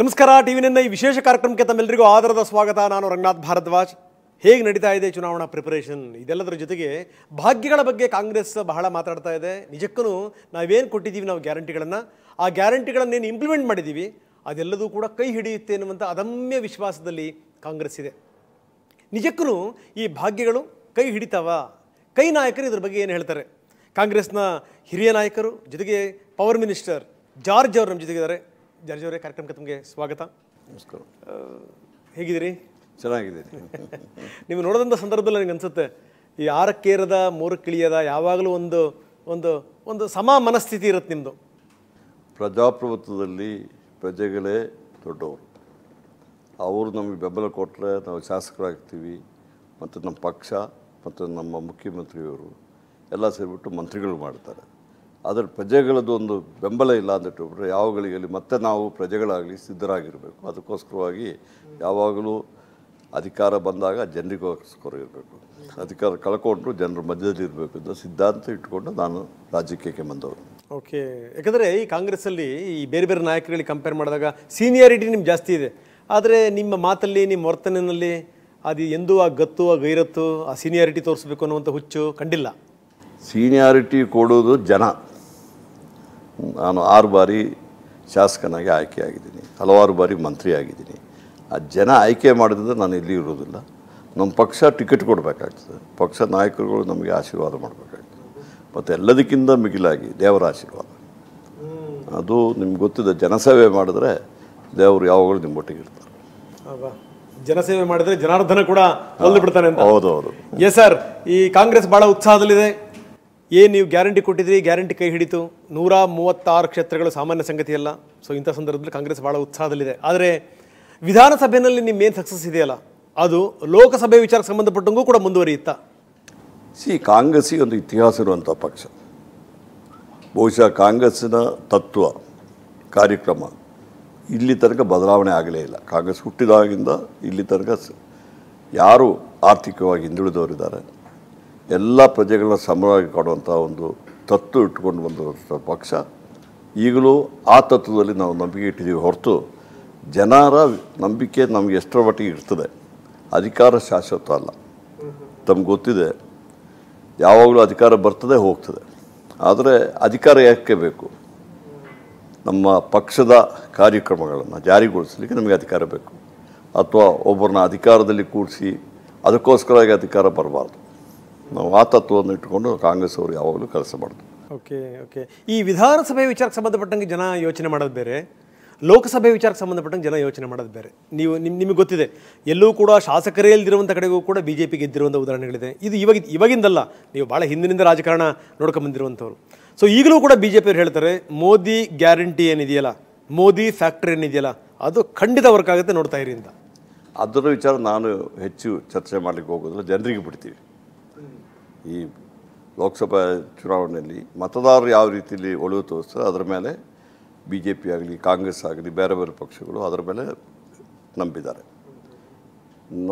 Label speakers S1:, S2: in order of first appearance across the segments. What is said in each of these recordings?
S1: ನಮಸ್ಕಾರ ಟಿ ವಿನ ಈ ವಿಶೇಷ ಕಾರ್ಯಕ್ರಮಕ್ಕೆ ತಮ್ಮೆಲ್ಲರಿಗೂ ಆಧಾರದ ಸ್ವಾಗತ ನಾನು ರಂಗನಾಥ್ ಭಾರದ್ವಾಜ್ ಹೇಗೆ ನಡೀತಾ ಇದೆ ಚುನಾವಣಾ ಪ್ರಿಪರೇಷನ್ ಇದೆಲ್ಲದರ ಜೊತೆಗೆ ಭಾಗ್ಯಗಳ ಬಗ್ಗೆ ಕಾಂಗ್ರೆಸ್ ಬಹಳ ಮಾತಾಡ್ತಾ ಇದೆ ನಿಜಕ್ಕೂ ನಾವೇನು ಕೊಟ್ಟಿದ್ದೀವಿ ನಾವು ಗ್ಯಾರಂಟಿಗಳನ್ನು ಆ ಗ್ಯಾರಂಟಿಗಳನ್ನೇನು ಇಂಪ್ಲಿಮೆಂಟ್ ಮಾಡಿದ್ದೀವಿ ಅದೆಲ್ಲದೂ ಕೂಡ ಕೈ ಹಿಡಿಯುತ್ತೆ ಎನ್ನುವಂಥ ಅದಮ್ಯ ವಿಶ್ವಾಸದಲ್ಲಿ ಕಾಂಗ್ರೆಸ್ ಇದೆ ನಿಜಕ್ಕೂ ಈ ಭಾಗ್ಯಗಳು ಕೈ ಹಿಡಿತಾವ ಕೈ ನಾಯಕರು ಇದ್ರ ಬಗ್ಗೆ ಏನು ಹೇಳ್ತಾರೆ ಕಾಂಗ್ರೆಸ್ನ ಹಿರಿಯ ನಾಯಕರು ಜೊತೆಗೆ ಪವರ್ ಮಿನಿಸ್ಟರ್ ಜಾರ್ಜ್ ಅವರು ನಮ್ಮ ಜೊತೆಗಿದ್ದಾರೆ ಜರ್ಜೋರೆ ಕಾರ್ಯಕ್ರಮಕ್ಕೆ ತಮಗೆ ಸ್ವಾಗತ ನಮಸ್ಕಾರ ಹೇಗಿದ್ದೀರಿ ಚೆನ್ನಾಗಿದ್ದೀರಿ ನೀವು ನೋಡಿದಂಥ ಸಂದರ್ಭದಲ್ಲಿ ನನಗೆ ಅನಿಸುತ್ತೆ ಈ ಆರಕ್ಕೇರದ ಮೂರಕ್ಕಿಳಿಯದ ಯಾವಾಗಲೂ ಒಂದು ಒಂದು ಒಂದು ಸಮ ಮನಸ್ಥಿತಿ ಇರುತ್ತೆ ನಿಮ್ಮದು
S2: ಪ್ರಜಾಪ್ರಭುತ್ವದಲ್ಲಿ ಪ್ರಜೆಗಳೇ ದೊಡ್ಡವರು ಅವರು ನಮಗೆ ಬೆಂಬಲ ಕೊಟ್ಟರೆ ನಾವು ಶಾಸಕರಾಗ್ತೀವಿ ಮತ್ತು ನಮ್ಮ ಪಕ್ಷ ಮತ್ತು ನಮ್ಮ ಮುಖ್ಯಮಂತ್ರಿಯವರು ಎಲ್ಲ ಸೇರಿಬಿಟ್ಟು ಮಂತ್ರಿಗಳು ಮಾಡ್ತಾರೆ ಅದರ ಪ್ರಜೆಗಳದ್ದು ಒಂದು ಬೆಂಬಲ ಇಲ್ಲ ಅಂದಿಟ್ಟುಬಿಟ್ರೆ ಯಾವಾಗಲಿಗಲಿ ಮತ್ತೆ ನಾವು ಪ್ರಜೆಗಳಾಗಲಿ ಸಿದ್ಧರಾಗಿರಬೇಕು ಅದಕ್ಕೋಸ್ಕರವಾಗಿ ಯಾವಾಗಲೂ ಅಧಿಕಾರ ಬಂದಾಗ ಜನರಿಗೋಸ್ಕರ ಇರಬೇಕು ಅಧಿಕಾರ ಕಳ್ಕೊಂಡ್ರು ಜನರ ಮಧ್ಯದಲ್ಲಿ ಇರಬೇಕು ಅಂತ ಸಿದ್ಧಾಂತ ಇಟ್ಕೊಂಡು ನಾನು ರಾಜಕೀಯಕ್ಕೆ ಬಂದವರು
S1: ಓಕೆ ಯಾಕಂದರೆ ಈ ಕಾಂಗ್ರೆಸ್ಸಲ್ಲಿ ಈ ಬೇರೆ ಬೇರೆ ನಾಯಕರುಗಳಿಗೆ ಕಂಪೇರ್ ಮಾಡಿದಾಗ ಸೀನಿಯಾರಿಟಿ ನಿಮ್ಗೆ ಜಾಸ್ತಿ ಇದೆ ಆದರೆ ನಿಮ್ಮ ಮಾತಲ್ಲಿ ನಿಮ್ಮ ವರ್ತನೆಯಲ್ಲಿ ಅದು ಎಂದೂ ಆ ಗತ್ತು ಆ ಗೈರತ್ತು ಆ ಸೀನಿಯಾರಿಟಿ ತೋರಿಸ್ಬೇಕು ಅನ್ನುವಂಥ ಹುಚ್ಚು ಕಂಡಿಲ್ಲ
S2: ಸೀನಿಯಾರಿಟಿ ಕೊಡೋದು ಜನ ನಾನು ಆರು ಬಾರಿ ಶಾಸಕನಾಗಿ ಆಗಿದ್ದೀನಿ ಹಲವಾರು ಬಾರಿ ಮಂತ್ರಿ ಆಗಿದ್ದೀನಿ ಆ ಜನ ಆಯ್ಕೆ ಮಾಡಿದ್ರೆ ನಾನು ಇಲ್ಲಿ ಇರೋದಿಲ್ಲ ನಮ್ಮ ಪಕ್ಷ ಟಿಕೆಟ್ ಕೊಡಬೇಕಾಗ್ತದೆ ಪಕ್ಷ ನಾಯಕರುಗಳು ನಮಗೆ ಆಶೀರ್ವಾದ ಮಾಡಬೇಕಾಗ್ತದೆ ಮತ್ತು ಎಲ್ಲದಕ್ಕಿಂತ ಮಿಗಿಲಾಗಿ ದೇವರ ಆಶೀರ್ವಾದ ಅದು ನಿಮ್ಗೆ ಗೊತ್ತಿದೆ ಜನಸೇವೆ ಮಾಡಿದ್ರೆ ದೇವರು ಯಾವಾಗಲೂ ನಿಮ್ಮ ಇರ್ತಾರೆ
S1: ಜನಸೇವೆ ಮಾಡಿದ್ರೆ ಜನಾರ್ದನ ಕೂಡ ಹೌದು ಹೌದು ಎಸ್ ಸರ್ ಈ ಕಾಂಗ್ರೆಸ್ ಬಹಳ ಉತ್ಸಾಹದಲ್ಲಿದೆ ಏನು ನೀವು ಗ್ಯಾರಂಟಿ ಕೊಟ್ಟಿದ್ರಿ ಗ್ಯಾರಂಟಿ ಕೈ ಹಿಡಿತು ನೂರ ಮೂವತ್ತಾರು ಕ್ಷೇತ್ರಗಳು ಸಾಮಾನ್ಯ ಸಂಗತಿಯಲ್ಲ ಸೊ ಇಂಥ ಸಂದರ್ಭದಲ್ಲಿ ಕಾಂಗ್ರೆಸ್ ಭಾಳ ಉತ್ಸಾಹದಲ್ಲಿದೆ ಆದರೆ ವಿಧಾನಸಭೆಯಲ್ಲಿ ನಿಮ್ಮ ಏನು ಸಕ್ಸಸ್ ಇದೆಯಲ್ಲ ಅದು ಲೋಕಸಭೆ ವಿಚಾರಕ್ಕೆ ಸಂಬಂಧಪಟ್ಟಂಗೂ ಕೂಡ ಮುಂದುವರಿಯುತ್ತಾ
S2: ಸಿ ಕಾಂಗ್ರೆಸ್ ಒಂದು ಇತಿಹಾಸ ಇರುವಂಥ ಪಕ್ಷ ಬಹುಶಃ ಕಾಂಗ್ರೆಸ್ಸಿನ ತತ್ವ ಕಾರ್ಯಕ್ರಮ ಇಲ್ಲಿ ತನಕ ಬದಲಾವಣೆ ಆಗಲೇ ಇಲ್ಲ ಕಾಂಗ್ರೆಸ್ ಹುಟ್ಟಿದಾಗಿಂದ ಇಲ್ಲಿ ತನಕ ಯಾರು ಆರ್ಥಿಕವಾಗಿ ಹಿಂದುಳಿದವರಿದ್ದಾರೆ ಎಲ್ಲ ಪ್ರಜೆಗಳನ್ನ ಸಮವಾಗಿ ಕೊಡುವಂಥ ಒಂದು ತತ್ವ ಇಟ್ಟುಕೊಂಡು ಬಂದಿರುವಂಥ ಪಕ್ಷ ಈಗಲೂ ಆ ತತ್ವದಲ್ಲಿ ನಾವು ನಂಬಿಕೆ ಇಟ್ಟಿದ್ದೀವಿ ಹೊರತು ಜನರ ನಂಬಿಕೆ ನಮಗೆ ಎಷ್ಟರ ಮಟ್ಟಿಗೆ ಇರ್ತದೆ ಅಧಿಕಾರ ಶಾಶ್ವತ ಅಲ್ಲ ತಮ್ಗೆ ಗೊತ್ತಿದೆ ಯಾವಾಗಲೂ ಅಧಿಕಾರ ಬರ್ತದೆ ಹೋಗ್ತದೆ ಆದರೆ ಅಧಿಕಾರ ಯಾಕೆ ಬೇಕು ನಮ್ಮ ಪಕ್ಷದ ಕಾರ್ಯಕ್ರಮಗಳನ್ನು ಜಾರಿಗೊಳಿಸಲಿಕ್ಕೆ ನಮಗೆ ಅಧಿಕಾರ ಬೇಕು ಅಥವಾ ಒಬ್ಬರನ್ನ ಅಧಿಕಾರದಲ್ಲಿ ಕೂಡಿಸಿ ಅದಕ್ಕೋಸ್ಕರವಾಗಿ ಅಧಿಕಾರ ಬರಬಾರ್ದು ನಾವು ಆ ತತ್ವವನ್ನು ಇಟ್ಟುಕೊಂಡು ಕಾಂಗ್ರೆಸ್ ಅವರು ಯಾವಾಗಲೂ ಕೆಲಸ ಮಾಡ್ತಾರೆ
S1: ಓಕೆ ಓಕೆ ಈ ವಿಧಾನಸಭೆ ವಿಚಾರಕ್ಕೆ ಸಂಬಂಧಪಟ್ಟಂಗೆ ಜನ ಯೋಚನೆ ಮಾಡೋದು ಬೇರೆ ಲೋಕಸಭೆ ವಿಚಾರಕ್ಕೆ ಸಂಬಂಧಪಟ್ಟಂಗೆ ಜನ ಯೋಚನೆ ಮಾಡೋದು ಬೇರೆ ನೀವು ನಿಮ್ ನಿಮಗೆ ಗೊತ್ತಿದೆ ಎಲ್ಲೂ ಕೂಡ ಶಾಸಕರೇ ಇಲ್ದಿರುವಂಥ ಕಡೆಗೂ ಕೂಡ ಬಿ ಜೆ ಪಿ ಗೆದ್ದಿರುವಂಥ ಉದಾಹರಣೆಗಳಿದೆ ಇದು ಇವಾಗ ಇವಾಗಿಂದಲ್ಲ ನೀವು ಭಾಳ ಹಿಂದಿನಿಂದ ರಾಜಕಾರಣ ನೋಡ್ಕೊಂಬಂದಿರುವಂಥವ್ರು ಸೊ ಈಗಲೂ ಕೂಡ ಬಿ ಜೆ ಪಿಯವ್ರು ಹೇಳ್ತಾರೆ ಮೋದಿ ಗ್ಯಾರಂಟಿ ಏನಿದೆಯಲ್ಲ ಮೋದಿ ಫ್ಯಾಕ್ಟ್ರಿ ಏನಿದೆಯಲ್ಲ ಅದು ಖಂಡಿತ ವರ್ಕ್ ಆಗುತ್ತೆ ನೋಡ್ತಾ ಅಂತ
S2: ಅದರ ವಿಚಾರ ನಾನು ಹೆಚ್ಚು ಚರ್ಚೆ ಮಾಡಲಿಕ್ಕೆ ಹೋಗೋದಿಲ್ಲ ಜನರಿಗೆ ಬಿಡ್ತೀವಿ ಈ ಲೋಕಸಭಾ ಚುನಾವಣೆಯಲ್ಲಿ ಮತದಾರರು ಯಾವ ರೀತಿಯಲ್ಲಿ ಒಳಗೆ ತೋರಿಸ್ತಾರೆ ಅದರ ಮೇಲೆ ಬಿ ಜೆ ಪಿ ಆಗಲಿ ಕಾಂಗ್ರೆಸ್ ಆಗಲಿ ಬೇರೆ ಬೇರೆ ಪಕ್ಷಗಳು ಅದರ ಮೇಲೆ ನಂಬಿದ್ದಾರೆ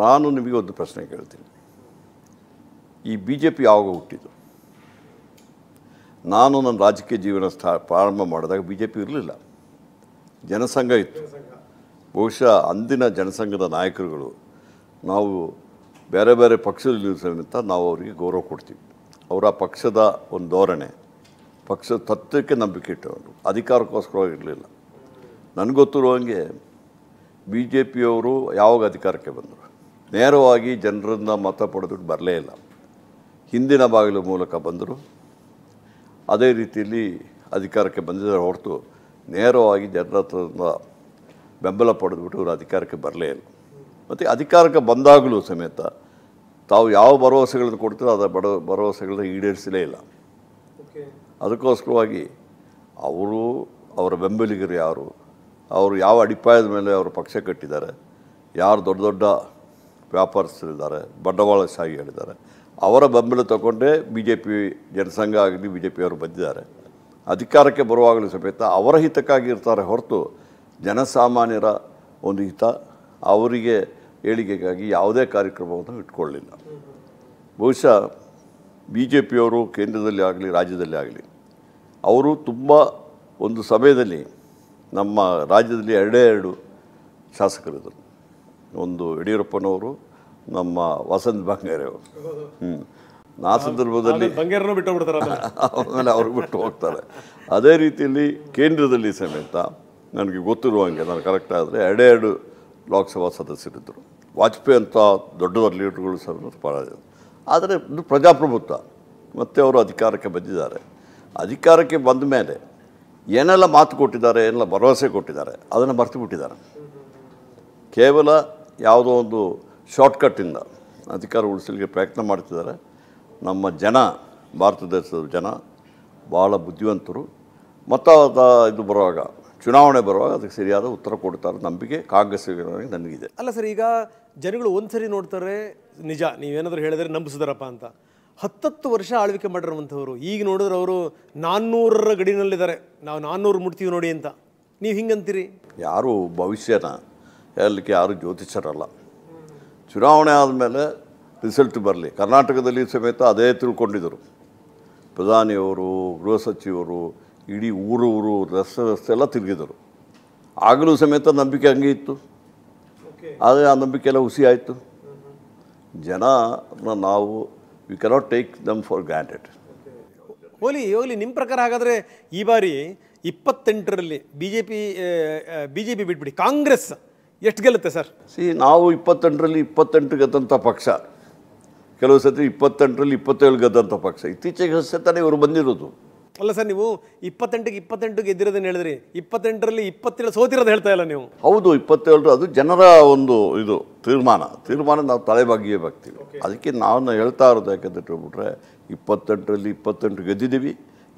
S2: ನಾನು ನಿಮಗೆ ಒಂದು ಪ್ರಶ್ನೆ ಕೇಳ್ತೀನಿ ಈ ಬಿ ಜೆ ಪಿ ಯಾವಾಗ ಹುಟ್ಟಿದ್ದು ನಾನು ನನ್ನ ರಾಜಕೀಯ ಜೀವನ ಸ್ಥಾ ಪ್ರಾರಂಭ ಮಾಡಿದಾಗ ಬಿ ಜೆ ಪಿ ಇರಲಿಲ್ಲ ಜನಸಂಘ ಇತ್ತು ಬಹುಶಃ ಅಂದಿನ ಜನಸಂಘದ ನಾಯಕರುಗಳು ನಾವು ಬೇರೆ ಬೇರೆ ಪಕ್ಷದಲ್ಲಿ ಅಂತ ನಾವು ಅವರಿಗೆ ಗೌರವ ಕೊಡ್ತೀವಿ ಅವರ ಪಕ್ಷದ ಒಂದು ಧೋರಣೆ ಪಕ್ಷದ ತತ್ವಕ್ಕೆ ನಂಬಿಕೆ ಇಟ್ಟವರು ಅಧಿಕಾರಕ್ಕೋಸ್ಕರವಾಗಿರಲಿಲ್ಲ ಹಂಗೆ ಬಿ ಜೆ ಪಿಯವರು ಯಾವಾಗ ಅಧಿಕಾರಕ್ಕೆ ಬಂದರು ನೇರವಾಗಿ ಜನರನ್ನ ಮತ ಪಡೆದುಬಿಟ್ಟು ಬರಲೇ ಇಲ್ಲ ಹಿಂದಿನ ಬಾಗಿಲು ಮೂಲಕ ಬಂದರು ಅದೇ ರೀತಿಯಲ್ಲಿ ಅಧಿಕಾರಕ್ಕೆ ಬಂದಿದ್ದಾರೆ ಹೊರತು ನೇರವಾಗಿ ಜನರ ಹತ್ರ ಬೆಂಬಲ ಪಡೆದುಬಿಟ್ಟು ಇವರು ಅಧಿಕಾರಕ್ಕೆ ಬರಲೇ ಇಲ್ಲ ಮತ್ತು ಅಧಿಕಾರಕ್ಕೆ ಬಂದಾಗಲೂ ಸಮೇತ ತಾವು ಯಾವ ಭರವಸೆಗಳನ್ನು ಕೊಡ್ತೀರೋ ಅದರ ಬಡ ಭರವಸೆಗಳನ್ನ ಈಡೇರಿಸಲೇ ಇಲ್ಲ ಅದಕ್ಕೋಸ್ಕರವಾಗಿ ಅವರು ಅವರ ಬೆಂಬಲಿಗರು ಯಾರು ಅವರು ಯಾವ ಅಡಿಪಾಯದ ಮೇಲೆ ಅವರು ಪಕ್ಷ ಕಟ್ಟಿದ್ದಾರೆ ಯಾರು ದೊಡ್ಡ ದೊಡ್ಡ ವ್ಯಾಪಾರಸ್ಥರಿದ್ದಾರೆ ಹೇಳಿದ್ದಾರೆ ಅವರ ಬೆಂಬಲ ತಗೊಂಡೇ ಬಿ ಜೆ ಪಿ ಜನಸಂಘ ಆಗಲಿ ಬಿ ಜೆ ಪಿಯವರು ಬಂದಿದ್ದಾರೆ ಅಧಿಕಾರಕ್ಕೆ ಬರುವಾಗಲೂ ಸಮೇತ ಅವರ ಹಿತಕ್ಕಾಗಿ ಇರ್ತಾರೆ ಹೊರತು ಜನಸಾಮಾನ್ಯರ ಒಂದು ಹಿತ ಅವರಿಗೆ ಏಳಿಗೆಗಾಗಿ ಯಾವುದೇ ಕಾರ್ಯಕ್ರಮವನ್ನು ಇಟ್ಕೊಳ್ಳಲಿಲ್ಲ ಬಹುಶಃ ಬಿ ಜೆ ಪಿಯವರು ಕೇಂದ್ರದಲ್ಲಿ ಆಗಲಿ ರಾಜ್ಯದಲ್ಲಿ ಆಗಲಿ ಅವರು ತುಂಬ ಒಂದು ಸಮಯದಲ್ಲಿ ನಮ್ಮ ರಾಜ್ಯದಲ್ಲಿ ಎರಡೇ ಎರಡು ಶಾಸಕರಿದ್ದರು ಒಂದು ಯಡಿಯೂರಪ್ಪನವರು ನಮ್ಮ ವಸಂತ ಅವರು ಹ್ಞೂ ಆ ಸಂದರ್ಭದಲ್ಲಿ ಬಿಟ್ಟು ಆಮೇಲೆ ಅವರು ಬಿಟ್ಟು ಹೋಗ್ತಾರೆ ಅದೇ ರೀತಿಯಲ್ಲಿ ಕೇಂದ್ರದಲ್ಲಿ ಸಮೇತ ನನಗೆ ಗೊತ್ತಿರುವಂಗೆ ನಾನು ಕರೆಕ್ಟ್ ಆದರೆ ಎರಡೇ ಎರಡು ಲೋಕಸಭಾ ಸದಸ್ಯರಿದ್ದರು ವಾಜಪೇಯಿ ಅಂತ ದೊಡ್ಡದರ ಲೀಡರ್ಗಳು ಸಹ ಪರಾಜಯ ಆದರೆ ಇದು ಪ್ರಜಾಪ್ರಭುತ್ವ ಮತ್ತು ಅವರು ಅಧಿಕಾರಕ್ಕೆ ಬಂದಿದ್ದಾರೆ ಅಧಿಕಾರಕ್ಕೆ ಬಂದ ಮೇಲೆ ಏನೆಲ್ಲ ಮಾತು ಕೊಟ್ಟಿದ್ದಾರೆ ಏನೆಲ್ಲ ಭರವಸೆ ಕೊಟ್ಟಿದ್ದಾರೆ ಅದನ್ನು ಮರೆತು ಬಿಟ್ಟಿದ್ದಾರೆ ಕೇವಲ ಯಾವುದೋ ಒಂದು ಶಾರ್ಟ್ಕಟ್ಟಿಂದ ಅಧಿಕಾರ ಉಳಿಸಲಿಕ್ಕೆ ಪ್ರಯತ್ನ ಮಾಡ್ತಿದ್ದಾರೆ ನಮ್ಮ ಜನ ಭಾರತ ದೇಶದ ಜನ ಭಾಳ ಬುದ್ಧಿವಂತರು ಮತ್ತು ಇದು ಬರುವಾಗ ಚುನಾವಣೆ ಬರುವಾಗ ಅದಕ್ಕೆ ಸರಿಯಾದ ಉತ್ತರ ಕೊಡ್ತಾರೆ ನಂಬಿಕೆ ಕಾಂಗ್ರೆಸ್ ನನಗಿದೆ
S1: ಅಲ್ಲ ಸರ್ ಈಗ ಜನಗಳು ಒಂದ್ಸರಿ ನೋಡ್ತಾರೆ ನಿಜ ನೀವೇನಾದರೂ ಹೇಳಿದ್ರೆ ನಂಬಿಸಿದಾರಪ್ಪ ಅಂತ ಹತ್ತತ್ತು ವರ್ಷ ಆಳ್ವಿಕೆ ಮಾಡಿರುವಂಥವ್ರು ಈಗ ನೋಡಿದ್ರೆ ಅವರು ನಾನ್ನೂರರ ಗಡಿನಲ್ಲಿದ್ದಾರೆ ನಾವು ನಾನ್ನೂರು ಮುಟ್ತೀವಿ ನೋಡಿ ಅಂತ ನೀವು ಹಿಂಗಂತೀರಿ
S2: ಯಾರು ಭವಿಷ್ಯನ ಹೇಳಲಿಕ್ಕೆ ಯಾರು ಜ್ಯೋತಿಷ್ಯರಲ್ಲ ಚುನಾವಣೆ ಆದಮೇಲೆ ರಿಸಲ್ಟ್ ಬರಲಿ ಕರ್ನಾಟಕದಲ್ಲಿ ಸಮೇತ ಅದೇ ತಿಳ್ಕೊಂಡಿದ್ದರು ಪ್ರಧಾನಿಯವರು ಗೃಹ ಸಚಿವರು ಇಡೀ ಊರು ಊರು ರಸ್ತೆ ರಸ್ತೆ ಎಲ್ಲ ತಿರುಗಿದರು ಆಗಲೂ ಸಮೇತ ನಂಬಿಕೆ ಹಂಗೆ ಇತ್ತು ಆದರೆ ಆ ನಂಬಿಕೆ ಎಲ್ಲ ಹುಸಿ ಆಯಿತು ಜನ ನಾವು we cannot take them for granted ಹೋಲಿ ಓಲಿ ನಿಮ್ಮ ಪ್ರಕಾರ ಹಾಗಾದರೆ ಈ
S1: ಬಾರಿ ಇಪ್ಪತ್ತೆಂಟರಲ್ಲಿ B J P B J P ಬಿಟ್ಬಿಡಿ ಕಾಂಗ್ರೆಸ್
S2: ಎಷ್ಟು ಗೆಲ್ಲುತ್ತೆ ಸರ್ ಸಿ ನಾವು ಇಪ್ಪತ್ತೆಂಟರಲ್ಲಿ ಇಪ್ಪತ್ತೆಂಟು ಗೆದ್ದಂಥ ಪಕ್ಷ ಕೆಲವು ಸತಿ ಇಪ್ಪತ್ತೆಂಟರಲ್ಲಿ ಇಪ್ಪತ್ತೇಳು ಗೆದ್ದಂಥ ಪಕ್ಷ ಇತ್ತೀಚೆಗೆ ಸತಾನೆ ಇವರು ಬಂದಿರೋದು ಅಲ್ಲ ಸರ್ ನೀವು
S1: ಇಪ್ಪತ್ತೆಂಟಿಗೆ ಇಪ್ಪತ್ತೆಂಟು ಗೆದ್ದಿರೋದನ್ನು ಹೇಳಿದ್ರಿ ಇಪ್ಪತ್ತೆಂಟರಲ್ಲಿ ಇಪ್ಪತ್ತೇಳು ಸೋತಿರೋದು ಹೇಳ್ತಾ ಇಲ್ಲ ನೀವು
S2: ಹೌದು ಇಪ್ಪತ್ತೇಳರು ಅದು ಜನರ ಒಂದು ಇದು ತೀರ್ಮಾನ ತೀರ್ಮಾನ ನಾವು ತಲೆಬಾಗಿಯೇ ಬರ್ತೀವಿ ಅದಕ್ಕೆ ನಾವು ಹೇಳ್ತಾ ಇರೋದು ಯಾಕಂತ ಹೇಳ್ಬಿಟ್ರೆ ಇಪ್ಪತ್ತೆಂಟರಲ್ಲಿ ಇಪ್ಪತ್ತೆಂಟು ಗೆದ್ದಿದ್ದೀವಿ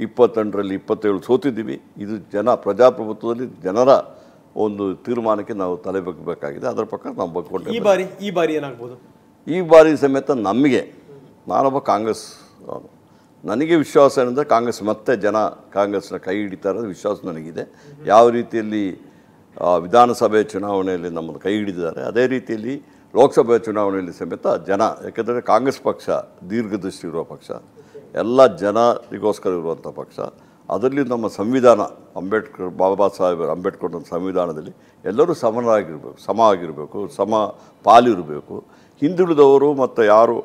S2: ಇಪ್ಪತ್ತೆಂಟರಲ್ಲಿ ಇಪ್ಪತ್ತೇಳು ಸೋತಿದ್ದೀವಿ ಇದು ಜನ ಪ್ರಜಾಪ್ರಭುತ್ವದಲ್ಲಿ ಜನರ ಒಂದು ತೀರ್ಮಾನಕ್ಕೆ ನಾವು ತಲೆ ಬಗ್ಗಬೇಕಾಗಿದೆ ಅದರ ಪ್ರಕಾರ ನಾವು ಬಗ್ಕೊಂಡು ಈ ಬಾರಿ
S1: ಈ ಬಾರಿ ಏನಾಗ್ಬೋದು
S2: ಈ ಬಾರಿ ಸಮೇತ ನಮಗೆ ನಾನೊಬ್ಬ ಕಾಂಗ್ರೆಸ್ ನನಗೆ ವಿಶ್ವಾಸ ಏನಂದರೆ ಕಾಂಗ್ರೆಸ್ ಮತ್ತೆ ಜನ ಕಾಂಗ್ರೆಸ್ನ ಕೈ ಹಿಡಿತಾ ವಿಶ್ವಾಸ ನನಗಿದೆ ಯಾವ ರೀತಿಯಲ್ಲಿ ವಿಧಾನಸಭೆ ಚುನಾವಣೆಯಲ್ಲಿ ನಮ್ಮನ್ನು ಕೈ ಹಿಡಿದಿದ್ದಾರೆ ಅದೇ ರೀತಿಯಲ್ಲಿ ಲೋಕಸಭೆ ಚುನಾವಣೆಯಲ್ಲಿ ಸಮೇತ ಜನ ಯಾಕೆಂದರೆ ಕಾಂಗ್ರೆಸ್ ಪಕ್ಷ ದೀರ್ಘದೃಷ್ಟಿ ಇರುವ ಪಕ್ಷ ಎಲ್ಲ ಜನರಿಗೋಸ್ಕರ ಇರುವಂಥ ಪಕ್ಷ ಅದರಲ್ಲಿ ನಮ್ಮ ಸಂವಿಧಾನ ಅಂಬೇಡ್ಕರ್ ಬಾಬಾ ಸಾಹೇಬ್ ಅಂಬೇಡ್ಕರ್ ಸಂವಿಧಾನದಲ್ಲಿ ಎಲ್ಲರೂ ಸಮನಾಗಿರಬೇಕು ಸಮ ಆಗಿರಬೇಕು ಸಮ ಪಾಲಿರಬೇಕು ಹಿಂದುಳಿದವರು ಮತ್ತು ಯಾರು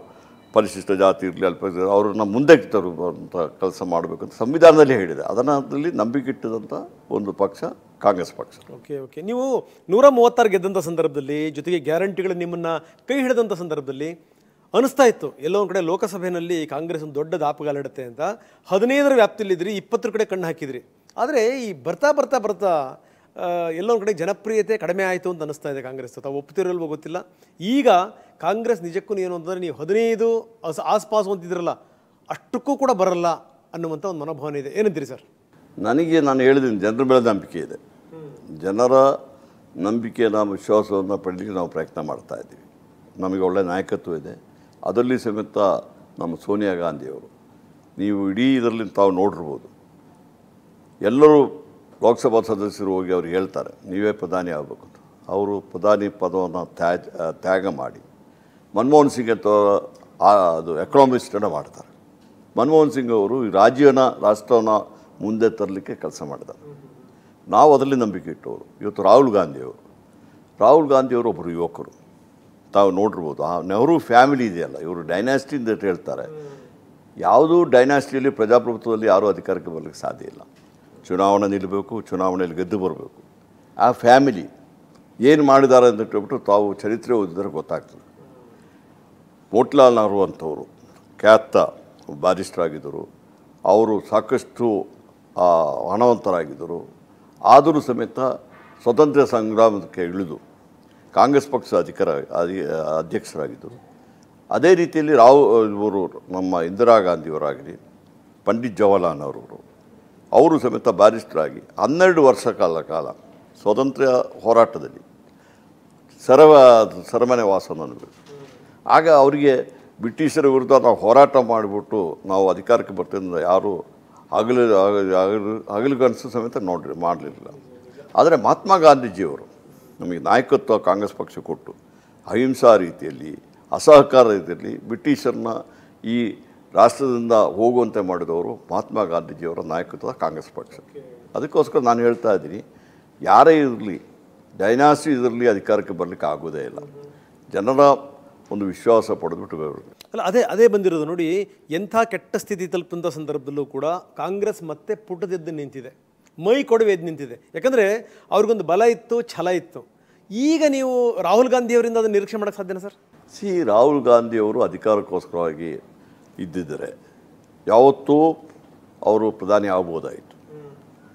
S2: ಪರಿಶಿಷ್ಟ ಜಾತಿ ಇರಲಿ ಅಲ್ಪ ಅವ್ರನ್ನ ಮುಂದೆ ತರುವಂಥ ಕೆಲಸ ಮಾಡಬೇಕಂತ ಸಂವಿಧಾನದಲ್ಲಿ ಹೇಳಿದೆ ಅದರಲ್ಲಿ ನಂಬಿಕೆ ಇಟ್ಟಿದಂಥ ಒಂದು ಪಕ್ಷ ಕಾಂಗ್ರೆಸ್ ಪಕ್ಷ
S1: ಓಕೆ ಓಕೆ ನೀವು ನೂರ ಮೂವತ್ತಾರು ಗೆದ್ದಂಥ ಸಂದರ್ಭದಲ್ಲಿ ಜೊತೆಗೆ ಗ್ಯಾರಂಟಿಗಳು ನಿಮ್ಮನ್ನು ಕೈ ಹಿಡಿದಂಥ ಸಂದರ್ಭದಲ್ಲಿ ಅನಿಸ್ತಾ ಇತ್ತು ಎಲ್ಲೋ ಒಂದು ಕಡೆ ಲೋಕಸಭೆಯಲ್ಲಿ ಕಾಂಗ್ರೆಸ್ ಒಂದು ದೊಡ್ಡ ದಾಪುಗಾಲಿಡುತ್ತೆ ಅಂತ ಹದಿನೈದರ ವ್ಯಾಪ್ತಿಯಲ್ಲಿದ್ದಿರಿ ಇಪ್ಪತ್ತರ ಕಡೆ ಕಣ್ಣು ಹಾಕಿದ್ರಿ ಆದರೆ ಈ ಬರ್ತಾ ಬರ್ತಾ ಬರ್ತಾ ಎಲ್ಲೊಂದು ಕಡೆ ಜನಪ್ರಿಯತೆ ಕಡಿಮೆ ಆಯಿತು ಅಂತ ಅನ್ನಿಸ್ತಾ ಇದೆ ಕಾಂಗ್ರೆಸ್ ತಾವು ಒಪ್ತಿರಲ್ವೋ ಗೊತ್ತಿಲ್ಲ ಈಗ ಕಾಂಗ್ರೆಸ್ ನಿಜಕ್ಕೂ ಏನು ಅಂತಂದರೆ ನೀವು ಹದಿನೈದು ಆಸ್ಪಾಸ್ ಆಸ್ಪಾಸು ಅಂತಿದ್ರಲ್ಲ ಅಷ್ಟಕ್ಕೂ ಕೂಡ ಬರಲ್ಲ ಅನ್ನುವಂಥ ಒಂದು ಮನೋಭಾವನೆ ಇದೆ ಏನಂತೀರಿ ಸರ್
S2: ನನಗೆ ನಾನು ಹೇಳಿದ್ದೀನಿ ಜನರ ಮೇಲೆ ನಂಬಿಕೆ ಇದೆ ಜನರ ನಂಬಿಕೆ ನಮ್ಮ ವಿಶ್ವಾಸವನ್ನು ಪಡೀಲಿಕ್ಕೆ ನಾವು ಪ್ರಯತ್ನ ಮಾಡ್ತಾ ಇದ್ದೀವಿ ನಮಗೆ ಒಳ್ಳೆಯ ನಾಯಕತ್ವ ಇದೆ ಅದರಲ್ಲಿ ಸಮೇತ ನಮ್ಮ ಸೋನಿಯಾ ಗಾಂಧಿಯವರು ನೀವು ಇಡೀ ಇದರಲ್ಲಿ ತಾವು ನೋಡಿರ್ಬೋದು ಎಲ್ಲರೂ ಲೋಕಸಭಾ ಸದಸ್ಯರು ಹೋಗಿ ಅವ್ರು ಹೇಳ್ತಾರೆ ನೀವೇ ಪ್ರಧಾನಿ ಆಗಬೇಕು ಅಂತ ಅವರು ಪ್ರಧಾನಿ ಪದವನ್ನು ತ್ಯಾಜ್ ತ್ಯಾಗ ಮಾಡಿ ಮನಮೋಹನ್ ಸಿಂಗ್ ಅದು ಎಕನಾಮಿಸ್ಟನ್ನು ಮಾಡ್ತಾರೆ ಮನಮೋಹನ್ ಸಿಂಗ್ ಅವರು ಈ ರಾಜ್ಯನ ರಾಷ್ಟ್ರವನ್ನು ಮುಂದೆ ತರಲಿಕ್ಕೆ ಕೆಲಸ ಮಾಡಿದ್ದಾರೆ ನಾವು ಅದರಲ್ಲಿ ನಂಬಿಕೆ ಇಟ್ಟವರು ಇವತ್ತು ರಾಹುಲ್ ಗಾಂಧಿಯವರು ರಾಹುಲ್ ಗಾಂಧಿಯವರು ಒಬ್ಬರು ಯುವಕರು ತಾವು ನೋಡಿರ್ಬೋದು ಆ ನೆಹರು ಫ್ಯಾಮಿಲಿ ಇದೆಯಲ್ಲ ಇವರು ಡೈನಾಸ್ಟಿ ಅಂತ ಹೇಳ್ತಾರೆ ಯಾವುದೂ ಡೈನಾಸ್ಟಿಯಲ್ಲಿ ಪ್ರಜಾಪ್ರಭುತ್ವದಲ್ಲಿ ಯಾರೂ ಅಧಿಕಾರಕ್ಕೆ ಬರಲಿಕ್ಕೆ ಸಾಧ್ಯ ಇಲ್ಲ ಚುನಾವಣೆ ನಿಲ್ಲಬೇಕು ಚುನಾವಣೆಯಲ್ಲಿ ಗೆದ್ದು ಬರಬೇಕು ಆ ಫ್ಯಾಮಿಲಿ ಏನು ಮಾಡಿದ್ದಾರೆ ಅಂತ ಹೇಳ್ಬಿಟ್ಟು ತಾವು ಚರಿತ್ರೆ ಓದಿದ್ರೆ ಗೊತ್ತಾಗ್ತದೆ ಮೋಟ್ಲಾಲ್ ನಾರು ಅಂಥವರು ಖ್ಯಾತ ಆಗಿದ್ದರು ಅವರು ಸಾಕಷ್ಟು ಹಣವಂತರಾಗಿದ್ದರು ಆದರೂ ಸಮೇತ ಸ್ವತಂತ್ರ ಸಂಗ್ರಾಮಕ್ಕೆ ಇಳಿದು ಕಾಂಗ್ರೆಸ್ ಪಕ್ಷ ಅಧಿಕಾರ ಅಧ್ಯಕ್ಷರಾಗಿದ್ದರು ಅದೇ ರೀತಿಯಲ್ಲಿ ರಾವ್ ಇವರು ನಮ್ಮ ಇಂದಿರಾ ಗಾಂಧಿಯವರಾಗಲಿ ಪಂಡಿತ್ ಜವಾಹರ್ಲಾಲ್ ನೆಹರೂರು ಅವರು ಸಮೇತ ಬ್ಯಾರಿಸ್ಟ್ರಾಗಿ ಹನ್ನೆರಡು ವರ್ಷ ಕಾಲ ಕಾಲ ಸ್ವಾತಂತ್ರ್ಯ ಹೋರಾಟದಲ್ಲಿ ಸರವ ಸರಮನೆ ವಾಸ ನನಗೆ ಆಗ ಅವರಿಗೆ ಬ್ರಿಟಿಷರ ವಿರುದ್ಧ ನಾವು ಹೋರಾಟ ಮಾಡಿಬಿಟ್ಟು ನಾವು ಅಧಿಕಾರಕ್ಕೆ ಬರ್ತಿದ್ದ ಯಾರೂ ಹಗಲು ಹಗಲು ಹಗಲು ಕನಸು ಸಮೇತ ನೋಡಿರಿ ಮಾಡಲಿಲ್ಲ ಆದರೆ ಮಹಾತ್ಮ ಗಾಂಧೀಜಿಯವರು ನಮಗೆ ನಾಯಕತ್ವ ಕಾಂಗ್ರೆಸ್ ಪಕ್ಷ ಕೊಟ್ಟು ಅಹಿಂಸಾ ರೀತಿಯಲ್ಲಿ ಅಸಹಕಾರ ರೀತಿಯಲ್ಲಿ ಬ್ರಿಟಿಷರನ್ನ ಈ ರಾಷ್ಟ್ರದಿಂದ ಹೋಗುವಂತೆ ಮಾಡಿದವರು ಮಹಾತ್ಮ ಗಾಂಧೀಜಿಯವರ ನಾಯಕತ್ವದ ಕಾಂಗ್ರೆಸ್ ಪಕ್ಷ ಅದಕ್ಕೋಸ್ಕರ ನಾನು ಹೇಳ್ತಾ ಇದ್ದೀನಿ ಯಾರೇ ಇರಲಿ ಡೈನಾಸಿ ಇದರಲ್ಲಿ ಅಧಿಕಾರಕ್ಕೆ ಬರಲಿಕ್ಕೆ ಆಗೋದೇ ಇಲ್ಲ ಜನರ ಒಂದು ವಿಶ್ವಾಸ ಪಡೆದುಬಿಟ್ಟು
S1: ಅಲ್ಲ ಅದೇ ಅದೇ ಬಂದಿರೋದು ನೋಡಿ ಎಂಥ ಕೆಟ್ಟ ಸ್ಥಿತಿ ತಲುಪಿದ ಸಂದರ್ಭದಲ್ಲೂ ಕೂಡ ಕಾಂಗ್ರೆಸ್ ಮತ್ತೆ ಪುಟದೆದ್ದು ನಿಂತಿದೆ ಮೈ ಕೊಡವೆ ಎದ್ದು ನಿಂತಿದೆ ಯಾಕಂದರೆ ಅವ್ರಿಗೊಂದು ಬಲ ಇತ್ತು ಛಲ ಇತ್ತು ಈಗ ನೀವು ರಾಹುಲ್ ಗಾಂಧಿಯವರಿಂದ ಅದನ್ನು ನಿರೀಕ್ಷೆ ಮಾಡೋಕ್ಕೆ ಸಾಧ್ಯನಾ ಸರ್
S2: ಸಿ ರಾಹುಲ್ ಗಾಂಧಿಯವರು ಅಧಿಕಾರಕ್ಕೋಸ್ಕರವಾಗಿ ಇದ್ದಿದ್ದರೆ ಯಾವತ್ತೂ ಅವರು ಪ್ರಧಾನಿ ಆಗ್ಬೋದಾಯಿತು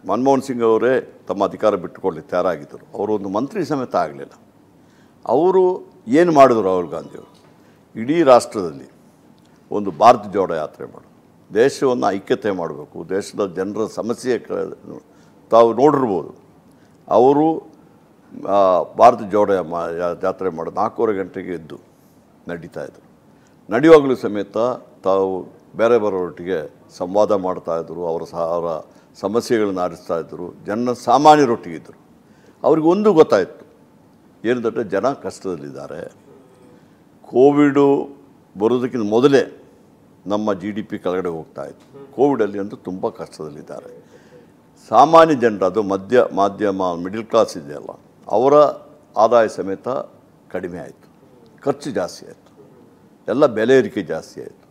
S2: ಮನಮೋಹನ್ ಸಿಂಗ್ ಅವರೇ ತಮ್ಮ ಅಧಿಕಾರ ಬಿಟ್ಟುಕೊಳ್ಳಿ ತಯಾರಾಗಿದ್ದರು ಅವರು ಒಂದು ಮಂತ್ರಿ ಸಮೇತ ಆಗಲಿಲ್ಲ ಅವರು ಏನು ಮಾಡಿದ್ರು ರಾಹುಲ್ ಗಾಂಧಿಯವರು ಇಡೀ ರಾಷ್ಟ್ರದಲ್ಲಿ ಒಂದು ಭಾರತ ಜೋಡ ಯಾತ್ರೆ ಮಾಡು ದೇಶವನ್ನು ಐಕ್ಯತೆ ಮಾಡಬೇಕು ದೇಶದ ಜನರ ಸಮಸ್ಯೆ ತಾವು ನೋಡಿರ್ಬೋದು ಅವರು ಭಾರತ ಜೋಡ ಜಾತ್ರೆ ಮಾಡೋದು ನಾಲ್ಕೂವರೆ ಗಂಟೆಗೆ ಎದ್ದು ನಡೀತಾ ಇದ್ದರು ನಡೆಯುವಾಗಲೂ ಸಮೇತ ತಾವು ಬೇರೆ ಬೇರೆಯವರೊಟ್ಟಿಗೆ ಸಂವಾದ ಮಾಡ್ತಾಯಿದ್ರು ಅವರ ಸಹ ಅವರ ಸಮಸ್ಯೆಗಳನ್ನು ಆರಿಸ್ತಾ ಇದ್ದರು ಜನ ಸಾಮಾನ್ಯರೊಟ್ಟಿಗಿದ್ದರು ಒಂದು ಗೊತ್ತಾಯಿತು ಏನಂದ್ರೆ ಜನ ಕಷ್ಟದಲ್ಲಿದ್ದಾರೆ ಕೋವಿಡು ಬರೋದಕ್ಕಿಂತ ಮೊದಲೇ ನಮ್ಮ ಜಿ ಡಿ ಪಿ ಕೆಳಗಡೆ ಹೋಗ್ತಾಯಿತ್ತು ಕೋವಿಡಲ್ಲಿ ಅಂತೂ ತುಂಬ ಕಷ್ಟದಲ್ಲಿದ್ದಾರೆ ಸಾಮಾನ್ಯ ಜನರು ಅದು ಮಧ್ಯ ಮಾಧ್ಯಮ ಮಿಡಿಲ್ ಕ್ಲಾಸ್ ಇದೆಯಲ್ಲ ಅವರ ಆದಾಯ ಸಮೇತ ಕಡಿಮೆ ಆಯಿತು ಖರ್ಚು ಜಾಸ್ತಿ ಆಯಿತು ಎಲ್ಲ ಬೆಲೆ ಏರಿಕೆ ಜಾಸ್ತಿ ಆಯಿತು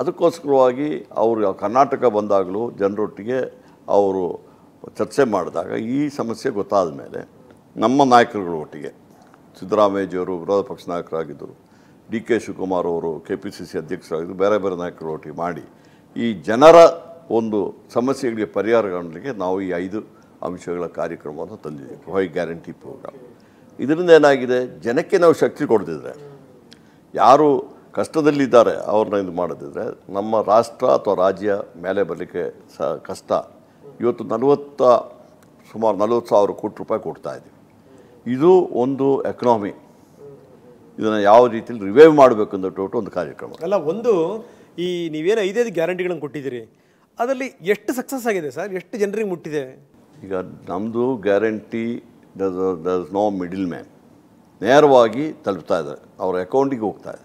S2: ಅದಕ್ಕೋಸ್ಕರವಾಗಿ ಅವರು ಕರ್ನಾಟಕ ಬಂದಾಗಲೂ ಜನರೊಟ್ಟಿಗೆ ಅವರು ಚರ್ಚೆ ಮಾಡಿದಾಗ ಈ ಸಮಸ್ಯೆ ಗೊತ್ತಾದ ಮೇಲೆ ನಮ್ಮ ನಾಯಕರುಗಳ ಒಟ್ಟಿಗೆ ಸಿದ್ದರಾಮಯ್ಯಜಿಯವರು ವಿರೋಧ ಪಕ್ಷ ನಾಯಕರಾಗಿದ್ದರು ಡಿ ಕೆ ಶಿವಕುಮಾರ್ ಅವರು ಕೆ ಪಿ ಸಿ ಸಿ ಅಧ್ಯಕ್ಷರಾಗಿದ್ದು ಬೇರೆ ಬೇರೆ ನಾಯಕರೊಟ್ಟಿಗೆ ಮಾಡಿ ಈ ಜನರ ಒಂದು ಸಮಸ್ಯೆಗಳಿಗೆ ಪರಿಹಾರ ಕಾಣಲಿಕ್ಕೆ ನಾವು ಈ ಐದು ಅಂಶಗಳ ಕಾರ್ಯಕ್ರಮವನ್ನು ತಂದಿದ್ದೀವಿ ಹೈ ಗ್ಯಾರಂಟಿ ಪ್ರೋಗ್ರಾಮ್ ಇದರಿಂದ ಏನಾಗಿದೆ ಜನಕ್ಕೆ ನಾವು ಶಕ್ತಿ ಕೊಡ್ತಿದ್ರೆ ಯಾರು ಕಷ್ಟದಲ್ಲಿದ್ದಾರೆ ಅವ್ರನ್ನ ಇದು ಮಾಡೋದಿದ್ರೆ ನಮ್ಮ ರಾಷ್ಟ್ರ ಅಥವಾ ರಾಜ್ಯ ಮೇಲೆ ಬರಲಿಕ್ಕೆ ಸ ಕಷ್ಟ ಇವತ್ತು ನಲವತ್ತ ಸುಮಾರು ನಲವತ್ತು ಸಾವಿರ ಕೋಟಿ ರೂಪಾಯಿ ಕೊಡ್ತಾ ಇದ್ದೀವಿ ಇದು ಒಂದು ಎಕನಾಮಿ ಇದನ್ನು ಯಾವ ರೀತಿಯಲ್ಲಿ ರಿವೈವ್ ಮಾಡಬೇಕು ಅಂತ ಒಂದು ಕಾರ್ಯಕ್ರಮ
S1: ಅಲ್ಲ ಒಂದು ಈ ನೀವೇನು ಐದೈದು ಗ್ಯಾರಂಟಿಗಳನ್ನು ಕೊಟ್ಟಿದ್ದೀರಿ ಅದರಲ್ಲಿ ಎಷ್ಟು ಸಕ್ಸಸ್ ಆಗಿದೆ ಸರ್ ಎಷ್ಟು ಜನರಿಗೆ ಮುಟ್ಟಿದೆ
S2: ಈಗ ನಮ್ಮದು guarantee thus no middle man ನೇರವಾಗಿ ತಲುಪ್ತಾ ಇದೆ ಅವರ ಅಕೌಂಟಿಗೆ ಹೋಗ್ತಾ ಇದೆ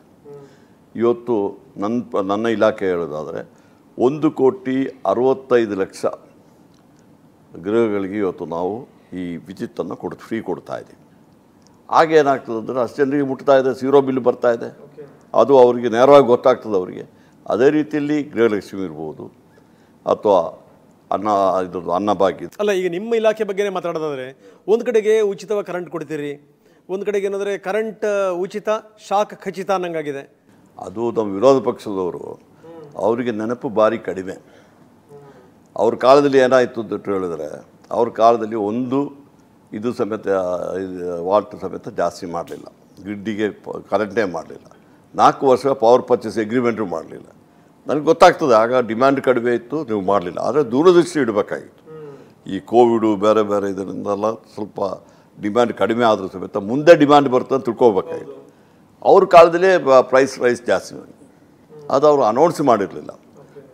S2: ಇವತ್ತು ನನ್ನ ನನ್ನ ಇಲಾಖೆ ಹೇಳೋದಾದರೆ ಒಂದು ಕೋಟಿ ಅರವತ್ತೈದು ಲಕ್ಷ ಗೃಹಗಳಿಗೆ ಇವತ್ತು ನಾವು ಈ ವಿದ್ಯುತ್ತನ್ನು ಕೊಡ್ ಫ್ರೀ ಕೊಡ್ತಾ ಇದ್ದೀವಿ ಆಗೇನಾಗ್ತದೆ ಅಂದರೆ ಅಷ್ಟು ಜನರಿಗೆ ಮುಟ್ತಾ ಇದೆ ಸೀರೋ ಬಿಲ್ ಬರ್ತಾ ಇದೆ ಅದು ಅವರಿಗೆ ನೇರವಾಗಿ ಗೊತ್ತಾಗ್ತದೆ ಅವರಿಗೆ ಅದೇ ರೀತಿಯಲ್ಲಿ ಗೃಹಲಕ್ಷ್ಮಿ ಇರ್ಬೋದು ಅಥವಾ ಅನ್ನ ಇದ್ರದ್ದು ಭಾಗ್ಯ
S1: ಅಲ್ಲ ಈಗ ನಿಮ್ಮ ಇಲಾಖೆ ಬಗ್ಗೆನೇ ಮಾತಾಡೋದಾದರೆ ಒಂದು ಕಡೆಗೆ ಉಚಿತವಾಗಿ ಕರೆಂಟ್ ಕೊಡ್ತೀರಿ ಒಂದು ಕಡೆಗೆ ಏನಂದರೆ ಕರೆಂಟ್ ಉಚಿತ ಶಾಖ ಖಚಿತ ಅನ್ನಂಗಾಗಿದೆ
S2: ಅದು ತಮ್ಮ ವಿರೋಧ ಪಕ್ಷದವರು ಅವರಿಗೆ ನೆನಪು ಭಾರಿ ಕಡಿಮೆ ಅವ್ರ ಕಾಲದಲ್ಲಿ ಏನಾಯಿತು ಅಂತ ಹೇಳಿದ್ರೆ ಅವ್ರ ಕಾಲದಲ್ಲಿ ಒಂದು ಇದು ಸಮೇತ ವಾಲ್ಟ್ ಸಮೇತ ಜಾಸ್ತಿ ಮಾಡಲಿಲ್ಲ ಗ್ರಿಡ್ಡಿಗೆ ಕರೆಂಟೇ ಮಾಡಲಿಲ್ಲ ನಾಲ್ಕು ವರ್ಷ ಪವರ್ ಪರ್ಚೇಸ್ ಎಗ್ರಿಮೆಂಟು ಮಾಡಲಿಲ್ಲ ನನಗೆ ಗೊತ್ತಾಗ್ತದೆ ಆಗ ಡಿಮ್ಯಾಂಡ್ ಕಡಿಮೆ ಇತ್ತು ನೀವು ಮಾಡಲಿಲ್ಲ ಆದರೆ ದೂರದೃಷ್ಟಿ ಇಡಬೇಕಾಗಿತ್ತು ಈ ಕೋವಿಡು ಬೇರೆ ಬೇರೆ ಇದರಿಂದೆಲ್ಲ ಸ್ವಲ್ಪ ಡಿಮ್ಯಾಂಡ್ ಕಡಿಮೆ ಆದರೂ ಸಮೇತ ಮುಂದೆ ಡಿಮ್ಯಾಂಡ್ ಬರ್ತದೆ ತಿಳ್ಕೊಬೇಕಾಗಿತ್ತು ಅವ್ರ ಕಾಲದಲ್ಲೇ ಪ್ರೈಸ್ ರೈಸ್ ಜಾಸ್ತಿ ಅದು ಅವರು ಅನೌನ್ಸ್ ಮಾಡಿರಲಿಲ್ಲ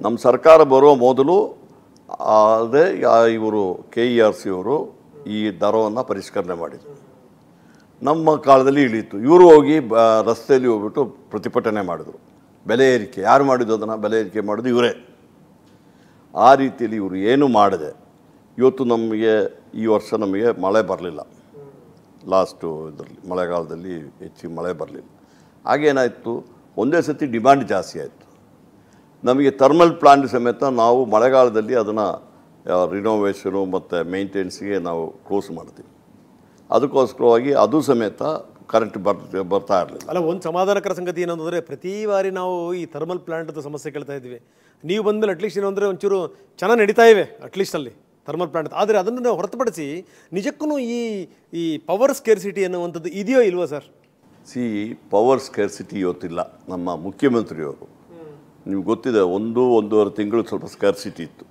S2: ನಮ್ಮ ಸರ್ಕಾರ ಬರೋ ಮೊದಲು ಅದೇ ಇವರು ಕೆ ಇ ಆರ್ ಸಿ ಅವರು ಈ ದರವನ್ನು ಪರಿಷ್ಕರಣೆ ಮಾಡಿದರು ನಮ್ಮ ಕಾಲದಲ್ಲಿ ಇಳಿಯಿತು ಇವರು ಹೋಗಿ ಬ ರಸ್ತೆಯಲ್ಲಿ ಹೋಗ್ಬಿಟ್ಟು ಪ್ರತಿಭಟನೆ ಮಾಡಿದರು ಬೆಲೆ ಏರಿಕೆ ಯಾರು ಮಾಡಿದ್ದು ಅದನ್ನು ಬೆಲೆ ಏರಿಕೆ ಮಾಡೋದು ಇವರೇ ಆ ರೀತಿಯಲ್ಲಿ ಇವರು ಏನು ಮಾಡಿದೆ ಇವತ್ತು ನಮಗೆ ಈ ವರ್ಷ ನಮಗೆ ಮಳೆ ಬರಲಿಲ್ಲ ಲಾಸ್ಟು ಇದರಲ್ಲಿ ಮಳೆಗಾಲದಲ್ಲಿ ಹೆಚ್ಚಿಗೆ ಮಳೆ ಬರಲಿಲ್ಲ ಹಾಗೇನಾಯಿತು ಒಂದೇ ಸತಿ ಡಿಮ್ಯಾಂಡ್ ಜಾಸ್ತಿ ಆಯಿತು ನಮಗೆ ಥರ್ಮಲ್ ಪ್ಲಾಂಟ್ ಸಮೇತ ನಾವು ಮಳೆಗಾಲದಲ್ಲಿ ಅದನ್ನು ರಿನೋವೇಷನು ಮತ್ತು ಮೇಂಟೆನೆನ್ಸ್ಗೆ ನಾವು ಕ್ಲೋಸ್ ಮಾಡ್ತೀವಿ ಅದಕ್ಕೋಸ್ಕರವಾಗಿ ಅದು ಸಮೇತ ಕರೆಂಟ್ ಬರ್ ಬರ್ತಾ ಇರಲಿಲ್ಲ
S1: ಅಲ್ಲ ಒಂದು ಸಮಾಧಾನಕರ ಸಂಗತಿ ಏನಂತಂದರೆ ಪ್ರತಿ ಬಾರಿ ನಾವು ಈ ಥರ್ಮಲ್ ಪ್ಲಾಂಟ್ದು ಸಮಸ್ಯೆ ಕೇಳ್ತಾ ಇದ್ದೀವಿ ನೀವು ಬಂದಮೇಲೆ ಅಟ್ಲೀಸ್ಟ್ ಅಂದರೆ ಒಂಚೂರು ಚೆನ್ನಾಗಿ ನಡೀತಾ ಇವೆ ಅಟ್ಲೀಸ್ಟಲ್ಲಿ ಥರ್ಮಲ್ ಪ್ಲಾಂಟ್ ಆದರೆ ಅದನ್ನು ಹೊರತುಪಡಿಸಿ ನಿಜಕ್ಕೂ ಈ ಈ ಪವರ್ ಸ್ಕೇರ್ಸಿಟಿ ಅನ್ನುವಂಥದ್ದು ಇದೆಯೋ ಇಲ್ವೋ ಸರ್
S2: ಸಿ ಪವರ್ ಸ್ಕ್ಯಾರ್ಸಿಟಿ ಇವತ್ತಿಲ್ಲ ನಮ್ಮ ಮುಖ್ಯಮಂತ್ರಿಯವರು ನಿಮ್ಗೆ ಗೊತ್ತಿದೆ ಒಂದು ಒಂದೂವರೆ ತಿಂಗಳು ಸ್ವಲ್ಪ ಸ್ಕ್ಯಾರ್ಸಿಟಿ ಇತ್ತು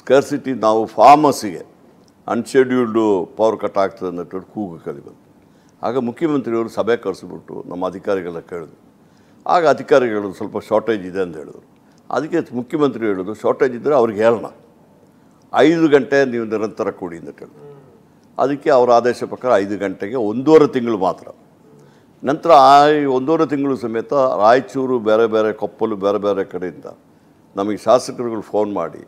S2: ಸ್ಕ್ಯಾರ್ಸಿಟಿ ನಾವು ಫಾರ್ಮರ್ಸಿಗೆ ಅನ್ಶೆಡ್ಯೂಲ್ಡು ಪವರ್ ಕಟ್ ಆಗ್ತದೆ ಹೇಳಿ ಕೂಗು ಬಂತು ಆಗ ಮುಖ್ಯಮಂತ್ರಿಯವರು ಸಭೆ ಕರೆಸಿಬಿಟ್ಟು ನಮ್ಮ ಅಧಿಕಾರಿಗಳ ಕೇಳಿದ್ರು ಆಗ ಅಧಿಕಾರಿಗಳು ಸ್ವಲ್ಪ ಶಾರ್ಟೇಜ್ ಇದೆ ಅಂತ ಹೇಳಿದ್ರು ಅದಕ್ಕೆ ಮುಖ್ಯಮಂತ್ರಿ ಹೇಳೋದು ಶಾರ್ಟೇಜ್ ಇದ್ದರೆ ಅವ್ರಿಗೆ ಹೇಳೋಣ ಐದು ಗಂಟೆ ನೀವು ನಿರಂತರ ಕೂಡಿ ಅಂತ ಹೇಳಿದ್ರು ಅದಕ್ಕೆ ಅವರ ಆದೇಶ ಪ್ರಕಾರ ಐದು ಗಂಟೆಗೆ ಒಂದೂವರೆ ತಿಂಗಳು ಮಾತ್ರ ನಂತರ ಆ ಒಂದೂವರೆ ತಿಂಗಳು ಸಮೇತ ರಾಯಚೂರು ಬೇರೆ ಬೇರೆ ಕೊಪ್ಪಲು ಬೇರೆ ಬೇರೆ ಕಡೆಯಿಂದ ನಮಗೆ ಶಾಸಕರುಗಳು ಫೋನ್ ಮಾಡಿ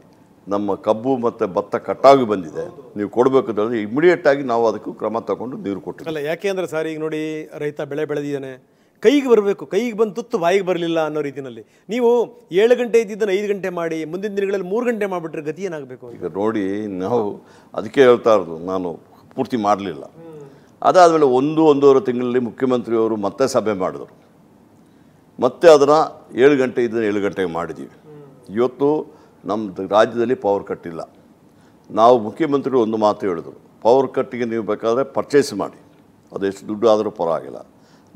S2: ನಮ್ಮ ಕಬ್ಬು ಮತ್ತು ಭತ್ತ ಕಟ್ಟಾಗಿ ಬಂದಿದೆ ನೀವು ಕೊಡಬೇಕು ಅಂತ ಹೇಳಿದ್ರೆ ಇಮಿಡಿಯೇಟಾಗಿ ನಾವು ಅದಕ್ಕೂ ಕ್ರಮ ತಗೊಂಡು ನೀರು ಕೊಟ್ಟು
S1: ಅಲ್ಲ ಅಂದರೆ ಸರ್ ಈಗ ನೋಡಿ ರೈತ ಬೆಳೆ ಬೆಳೆದಿದ್ದಾನೆ ಕೈಗೆ ಬರಬೇಕು ಕೈಗೆ ಬಂದು ತುತ್ತು ಬಾಯಿಗೆ ಬರಲಿಲ್ಲ ಅನ್ನೋ ರೀತಿಯಲ್ಲಿ ನೀವು ಏಳು ಗಂಟೆ ಇದ್ದಿದ್ದನ್ನು ಐದು ಗಂಟೆ ಮಾಡಿ ಮುಂದಿನ ದಿನಗಳಲ್ಲಿ ಮೂರು ಗಂಟೆ ಮಾಡಿಬಿಟ್ರೆ ಗತಿ ಏನಾಗಬೇಕು
S2: ಈಗ ನೋಡಿ ನಾವು ಅದಕ್ಕೆ ಹೇಳ್ತಾ ಇರೋದು ನಾನು ಪೂರ್ತಿ ಮಾಡಲಿಲ್ಲ ಅದಾದಮೇಲೆ ಒಂದು ಒಂದೂವರೆ ತಿಂಗಳಲ್ಲಿ ಮುಖ್ಯಮಂತ್ರಿಯವರು ಮತ್ತೆ ಸಭೆ ಮಾಡಿದರು ಮತ್ತೆ ಅದನ್ನು ಏಳು ಗಂಟೆ ಇದನ್ನು ಏಳು ಗಂಟೆಗೆ ಮಾಡಿದ್ದೀವಿ ಇವತ್ತು ನಮ್ಮ ರಾಜ್ಯದಲ್ಲಿ ಪವರ್ ಕಟ್ ಇಲ್ಲ ನಾವು ಮುಖ್ಯಮಂತ್ರಿಗಳು ಒಂದು ಮಾತು ಹೇಳಿದರು ಪವರ್ ಕಟ್ಟಿಗೆ ನೀವು ಬೇಕಾದರೆ ಪರ್ಚೇಸ್ ಮಾಡಿ ಅದೆಷ್ಟು ದುಡ್ಡು ಆದರೂ ಪರವಾಗಿಲ್ಲ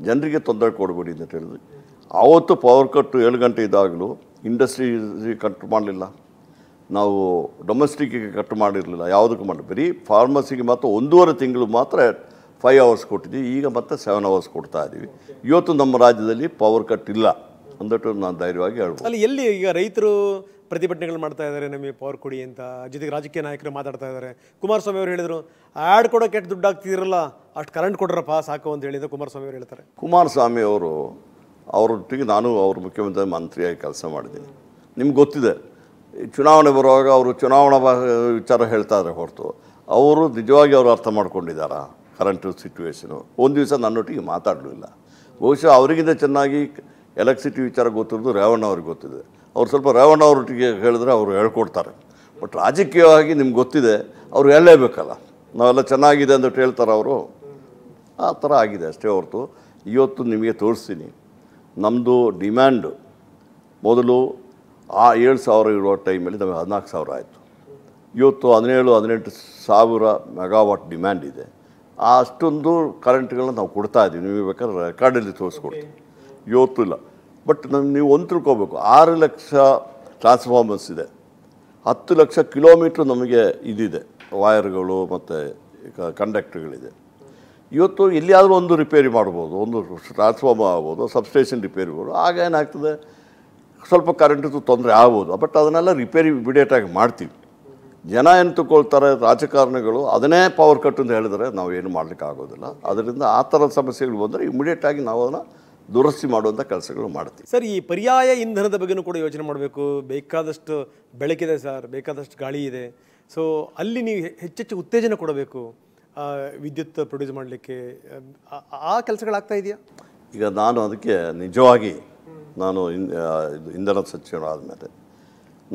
S2: ಜನರಿಗೆ ತೊಂದರೆ ಕೊಡಬೇಡಿ ಅಂತ ಹೇಳಿದ್ವಿ ಆವತ್ತು ಪವರ್ ಕಟ್ಟು ಏಳು ಗಂಟೆ ಇದ್ದಾಗಲೂ ಇಂಡಸ್ಟ್ರಿ ಕಟ್ ಮಾಡಲಿಲ್ಲ ನಾವು ಡೊಮೆಸ್ಟಿಕ್ಕಿಗೆ ಕಟ್ ಮಾಡಿರಲಿಲ್ಲ ಯಾವುದಕ್ಕೂ ಮಾಡಿ ಬರೀ ಫಾರ್ಮಸಿಗೆ ಮಾತ್ರ ಒಂದೂವರೆ ತಿಂಗಳು ಮಾತ್ರ ಫೈವ್ ಅವರ್ಸ್ ಕೊಟ್ಟಿದ್ದೀವಿ ಈಗ ಮತ್ತೆ ಸೆವೆನ್ ಅವರ್ಸ್ ಕೊಡ್ತಾ ಇದ್ದೀವಿ ಇವತ್ತು ನಮ್ಮ ರಾಜ್ಯದಲ್ಲಿ ಪವರ್ ಕಟ್ ಇಲ್ಲ ಅಂದಟ್ಟು ನಾನು ಧೈರ್ಯವಾಗಿ ಹೇಳ್ಬೋದು
S1: ಅಲ್ಲಿ ಎಲ್ಲಿ ಈಗ ರೈತರು ಪ್ರತಿಭಟನೆಗಳು ಮಾಡ್ತಾ ಇದ್ದಾರೆ ನಮಗೆ ಪವರ್ ಕೊಡಿ ಅಂತ ಜೊತೆಗೆ ರಾಜಕೀಯ ನಾಯಕರು ಮಾತಾಡ್ತಾ ಇದ್ದಾರೆ ಕುಮಾರಸ್ವಾಮಿ ಅವರು ಹೇಳಿದರು ಆ್ಯಡ್ ಕೊಡೋಕೆ ಎಷ್ಟು ದುಡ್ಡು ಆಗ್ತಿದಿರಲ್ಲ ಅಷ್ಟು ಕರೆಂಟ್ ಕೊಡ್ರಪ್ಪ ಸಾಕು ಅಂತ ಹೇಳಿದ ಕುಮಾರಸ್ವಾಮಿ ಅವರು ಹೇಳ್ತಾರೆ
S2: ಕುಮಾರಸ್ವಾಮಿ ಅವರು ಅವರೊಟ್ಟಿಗೆ ನಾನು ಅವ್ರ ಮುಖ್ಯಮಂತ್ರಿ ಮಂತ್ರಿಯಾಗಿ ಕೆಲಸ ಮಾಡಿದ್ದೀನಿ ನಿಮ್ಗೆ ಗೊತ್ತಿದೆ ಚುನಾವಣೆ ಬರುವಾಗ ಅವರು ಚುನಾವಣಾ ವಿಚಾರ ಹೇಳ್ತಾ ಇದ್ದಾರೆ ಹೊರತು ಅವರು ನಿಜವಾಗಿ ಅವರು ಅರ್ಥ ಮಾಡ್ಕೊಂಡಿದ್ದಾರಾ ಕರೆಂಟು ಸಿಚುವೇಶನು ಒಂದು ದಿವಸ ನನ್ನೊಟ್ಟಿಗೆ ಮಾತಾಡಲಿಲ್ಲ ಬಹುಶಃ ಅವರಿಗಿಂತ ಚೆನ್ನಾಗಿ ಎಲೆಕ್ಟ್ರಿಸಿಟಿ ವಿಚಾರ ಗೊತ್ತಿರೋದು ರೇವಣ್ಣ ಅವ್ರಿಗೆ ಗೊತ್ತಿದೆ ಅವ್ರು ಸ್ವಲ್ಪ ರೇವಣ್ಣ ಅವ್ರೊಟ್ಟಿಗೆ ಹೇಳಿದ್ರೆ ಅವರು ಹೇಳ್ಕೊಡ್ತಾರೆ ಬಟ್ ರಾಜಕೀಯವಾಗಿ ನಿಮ್ಗೆ ಗೊತ್ತಿದೆ ಅವ್ರು ಹೇಳಲೇಬೇಕಲ್ಲ ನಾವೆಲ್ಲ ಚೆನ್ನಾಗಿದೆ ಅಂತ ಹೇಳ್ತಾರೆ ಅವರು ಆ ಥರ ಆಗಿದೆ ಅಷ್ಟೇ ಹೊರತು ಇವತ್ತು ನಿಮಗೆ ತೋರಿಸ್ತೀನಿ ನಮ್ಮದು ಡಿಮ್ಯಾಂಡು ಮೊದಲು ಆ ಏಳು ಸಾವಿರ ಇರೋ ಟೈಮಲ್ಲಿ ನಮಗೆ ಹದಿನಾಲ್ಕು ಸಾವಿರ ಆಯಿತು ಇವತ್ತು ಹದಿನೇಳು ಹದಿನೆಂಟು ಸಾವಿರ ಮೆಗಾವಾಟ್ ಡಿಮ್ಯಾಂಡ್ ಇದೆ ಅಷ್ಟೊಂದು ಕರೆಂಟ್ಗಳನ್ನ ನಾವು ಕೊಡ್ತಾ ಇದ್ದೀವಿ ನೀವು ಬೇಕಾದ್ರೆ ರೆಕಾರ್ಡಲ್ಲಿ ತೋರಿಸ್ಕೊಡ್ತೀವಿ ಇವತ್ತು ಇಲ್ಲ ಬಟ್ ನಾನು ನೀವು ಒಂದು ತಿಳ್ಕೊಬೇಕು ಆರು ಲಕ್ಷ ಟ್ರಾನ್ಸ್ಫಾರ್ಮರ್ಸ್ ಇದೆ ಹತ್ತು ಲಕ್ಷ ಕಿಲೋಮೀಟ್ರ್ ನಮಗೆ ಇದಿದೆ ವೈರ್ಗಳು ಮತ್ತು ಕಂಡಕ್ಟ್ರ್ಗಳಿದೆ ಇವತ್ತು ಎಲ್ಲಿಯಾದರೂ ಒಂದು ರಿಪೇರಿ ಮಾಡ್ಬೋದು ಒಂದು ಟ್ರಾನ್ಸ್ಫಾರ್ಮರ್ ಆಗ್ಬೋದು ಸಬ್ಸ್ಟೇಷನ್ ರಿಪೇರಿ ಮಾಡ್ಬೋದು ಆಗ ಏನಾಗ್ತದೆ ಸ್ವಲ್ಪ ಕರೆಂಟಿದ್ದು ತೊಂದರೆ ಆಗ್ಬೋದು ಬಟ್ ಅದನ್ನೆಲ್ಲ ರಿಪೇರಿ ಇಮಿಡಿಯೇಟಾಗಿ ಮಾಡ್ತೀವಿ ಜನ ಏನು ತಗೊಳ್ತಾರೆ ರಾಜಕಾರಣಿಗಳು ಅದನ್ನೇ ಪವರ್ ಕಟ್ ಅಂತ ಹೇಳಿದರೆ ನಾವು ಏನು ಮಾಡಲಿಕ್ಕೆ ಆಗೋದಿಲ್ಲ ಅದರಿಂದ ಆ ಥರದ ಸಮಸ್ಯೆಗಳು ಬಂದರೆ ಇಮಿಡಿಯೇಟಾಗಿ ನಾವು ಅದನ್ನು ದುರಸ್ತಿ ಮಾಡುವಂಥ ಕೆಲಸಗಳು ಮಾಡ್ತೀವಿ
S1: ಸರ್ ಈ ಪರ್ಯಾಯ ಇಂಧನದ ಬಗ್ಗೆನೂ ಕೂಡ ಯೋಚನೆ ಮಾಡಬೇಕು ಬೇಕಾದಷ್ಟು ಬೆಳಕಿದೆ ಸರ್ ಬೇಕಾದಷ್ಟು ಗಾಳಿ ಇದೆ ಸೊ ಅಲ್ಲಿ ನೀವು ಹೆಚ್ಚೆಚ್ಚು ಉತ್ತೇಜನ ಕೊಡಬೇಕು ವಿದ್ಯುತ್ ಪ್ರೊಡ್ಯೂಸ್ ಮಾಡಲಿಕ್ಕೆ ಆ ಕೆಲಸಗಳಾಗ್ತಾ ಇದೆಯಾ
S2: ಈಗ ನಾನು ಅದಕ್ಕೆ ನಿಜವಾಗಿ ನಾನು ಇಂಧನ ಸಚಿವರಾದ ಮೇಲೆ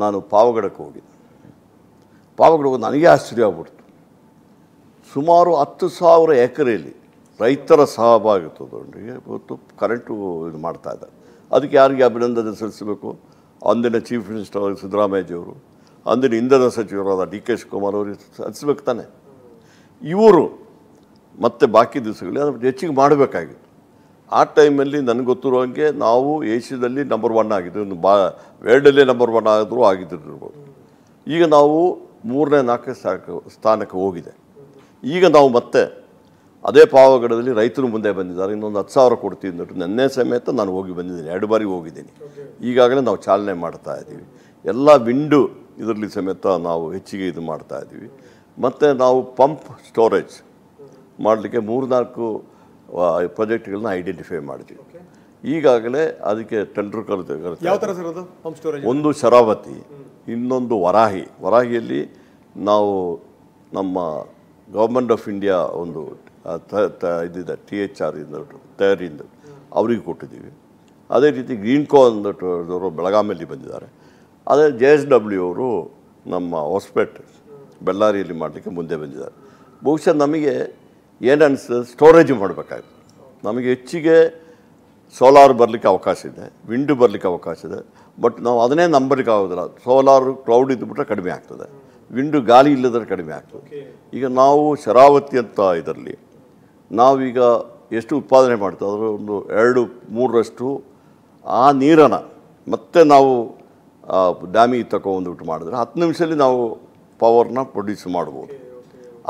S2: ನಾನು ಪಾವಗಡಕ್ಕೆ ಹೋಗಿದ್ದೆ ಪಾವಗಳು ನನಗೆ ಆಶ್ಚರ್ಯ ಆಗ್ಬಿಡ್ತು ಸುಮಾರು ಹತ್ತು ಸಾವಿರ ಎಕರೆಯಲ್ಲಿ ರೈತರ ಸಹಭಾಗಿತ್ವದೊಂದಿಗೆ ಇವತ್ತು ಕರೆಂಟು ಇದು ಮಾಡ್ತಾ ಇದ್ದಾರೆ ಅದಕ್ಕೆ ಯಾರಿಗೆ ಅಭಿನಂದನೆ ಸಲ್ಲಿಸಬೇಕು ಅಂದಿನ ಚೀಫ್ ಮಿನಿಸ್ಟರ್ ಸಿದ್ದರಾಮಯ್ಯಜಿಯವರು ಅಂದಿನ ಇಂಧನ ಸಚಿವರಾದ ಡಿ ಕೆ ಶಿವಕುಮಾರ್ ಅವರಿಗೆ ಸಲ್ಲಿಸ್ಬೇಕು ತಾನೆ ಇವರು ಮತ್ತೆ ಬಾಕಿ ದಿವಸಗಳಲ್ಲಿ ಅದನ್ನು ಹೆಚ್ಚಿಗೆ ಮಾಡಬೇಕಾಗಿತ್ತು ಆ ಟೈಮಲ್ಲಿ ನನಗೆ ಗೊತ್ತಿರೋ ಹಾಗೆ ನಾವು ಏಷ್ಯಾದಲ್ಲಿ ನಂಬರ್ ಒನ್ ಒಂದು ಬಾ ವರ್ಲ್ಡಲ್ಲೇ ನಂಬರ್ ಒನ್ ಆದರೂ ಆಗಿದ್ದಿರ್ಬೋದು ಈಗ ನಾವು ಮೂರನೇ ನಾಲ್ಕನೇ ಸ್ಥಾನಕ್ಕೆ ಸ್ಥಾನಕ್ಕೆ ಹೋಗಿದೆ ಈಗ ನಾವು ಮತ್ತೆ ಅದೇ ಪಾವಗಡದಲ್ಲಿ ರೈತರು ಮುಂದೆ ಬಂದಿದ್ದಾರೆ ಇನ್ನೊಂದು ಹತ್ತು ಸಾವಿರ ಕೊಡ್ತೀವಿ ಅಂದ್ಬಿಟ್ಟು ನೆನ್ನೆ ಸಮೇತ ನಾನು ಹೋಗಿ ಬಂದಿದ್ದೀನಿ ಎರಡು ಬಾರಿ ಹೋಗಿದ್ದೀನಿ ಈಗಾಗಲೇ ನಾವು ಚಾಲನೆ ಮಾಡ್ತಾ ಇದ್ದೀವಿ ಎಲ್ಲ ವಿಂಡು ಇದರಲ್ಲಿ ಸಮೇತ ನಾವು ಹೆಚ್ಚಿಗೆ ಇದು ಮಾಡ್ತಾ ಇದ್ದೀವಿ ಮತ್ತು ನಾವು ಪಂಪ್ ಸ್ಟೋರೇಜ್ ಮಾಡಲಿಕ್ಕೆ ಮೂರು ನಾಲ್ಕು ಪ್ರಾಜೆಕ್ಟ್ಗಳನ್ನ ಐಡೆಂಟಿಫೈ ಮಾಡಿದ್ವಿ ಈಗಾಗಲೇ ಅದಕ್ಕೆ ಟೆಂಡರ್ ಕರೆದು ಒಂದು ಶರಾವತಿ ಇನ್ನೊಂದು ವರಾಹಿ ವರಾಹಿಯಲ್ಲಿ ನಾವು ನಮ್ಮ ಗೌರ್ಮೆಂಟ್ ಆಫ್ ಇಂಡಿಯಾ ಒಂದು ಇದಿದೆ ಟಿ ಎಚ್ ಆರ್ ಇಂದ ತಯಾರಿಯಿಂದ ಅವರಿಗೆ ಕೊಟ್ಟಿದ್ದೀವಿ ಅದೇ ರೀತಿ ಗ್ರೀನ್ ಕೋ ಅಂದವರು ಬೆಳಗಾಮಿಯಲ್ಲಿ ಬಂದಿದ್ದಾರೆ ಅದೇ ಜೆ ಎಸ್ ಡಬ್ಲ್ಯೂ ಅವರು ನಮ್ಮ ಹೊಸಪೇಟೆ ಬಳ್ಳಾರಿಯಲ್ಲಿ ಮಾಡಲಿಕ್ಕೆ ಮುಂದೆ ಬಂದಿದ್ದಾರೆ ಬಹುಶಃ ನಮಗೆ ಏನು ಅನಿಸ್ತದೆ ಸ್ಟೋರೇಜ್ ಮಾಡಬೇಕಾಗಿದೆ ನಮಗೆ ಹೆಚ್ಚಿಗೆ ಸೋಲಾರ್ ಬರಲಿಕ್ಕೆ ಅವಕಾಶ ಇದೆ ವಿಂಡು ಬರಲಿಕ್ಕೆ ಅವಕಾಶ ಇದೆ ಬಟ್ ನಾವು ಅದನ್ನೇ ನಂಬರಿಗೆ ಆಗೋದಿಲ್ಲ ಸೋಲಾರು ಕ್ಲೌಡ್ ಇದ್ದುಬಿಟ್ರೆ ಕಡಿಮೆ ಆಗ್ತದೆ ವಿಂಡು ಗಾಳಿ ಇಲ್ಲದ್ರೆ ಕಡಿಮೆ ಆಗ್ತದೆ ಈಗ ನಾವು ಶರಾವತಿ ಅಂತ ಇದರಲ್ಲಿ ನಾವೀಗ ಎಷ್ಟು ಉತ್ಪಾದನೆ ಮಾಡ್ತೇವೆ ಅದರ ಒಂದು ಎರಡು ಮೂರರಷ್ಟು ಆ ನೀರನ್ನು ಮತ್ತೆ ನಾವು ಡ್ಯಾಮಿಗೆ ಬಿಟ್ಟು ಮಾಡಿದ್ರೆ ಹತ್ತು ನಿಮಿಷದಲ್ಲಿ ನಾವು ಪವರ್ನ ಪ್ರೊಡ್ಯೂಸ್ ಮಾಡ್ಬೋದು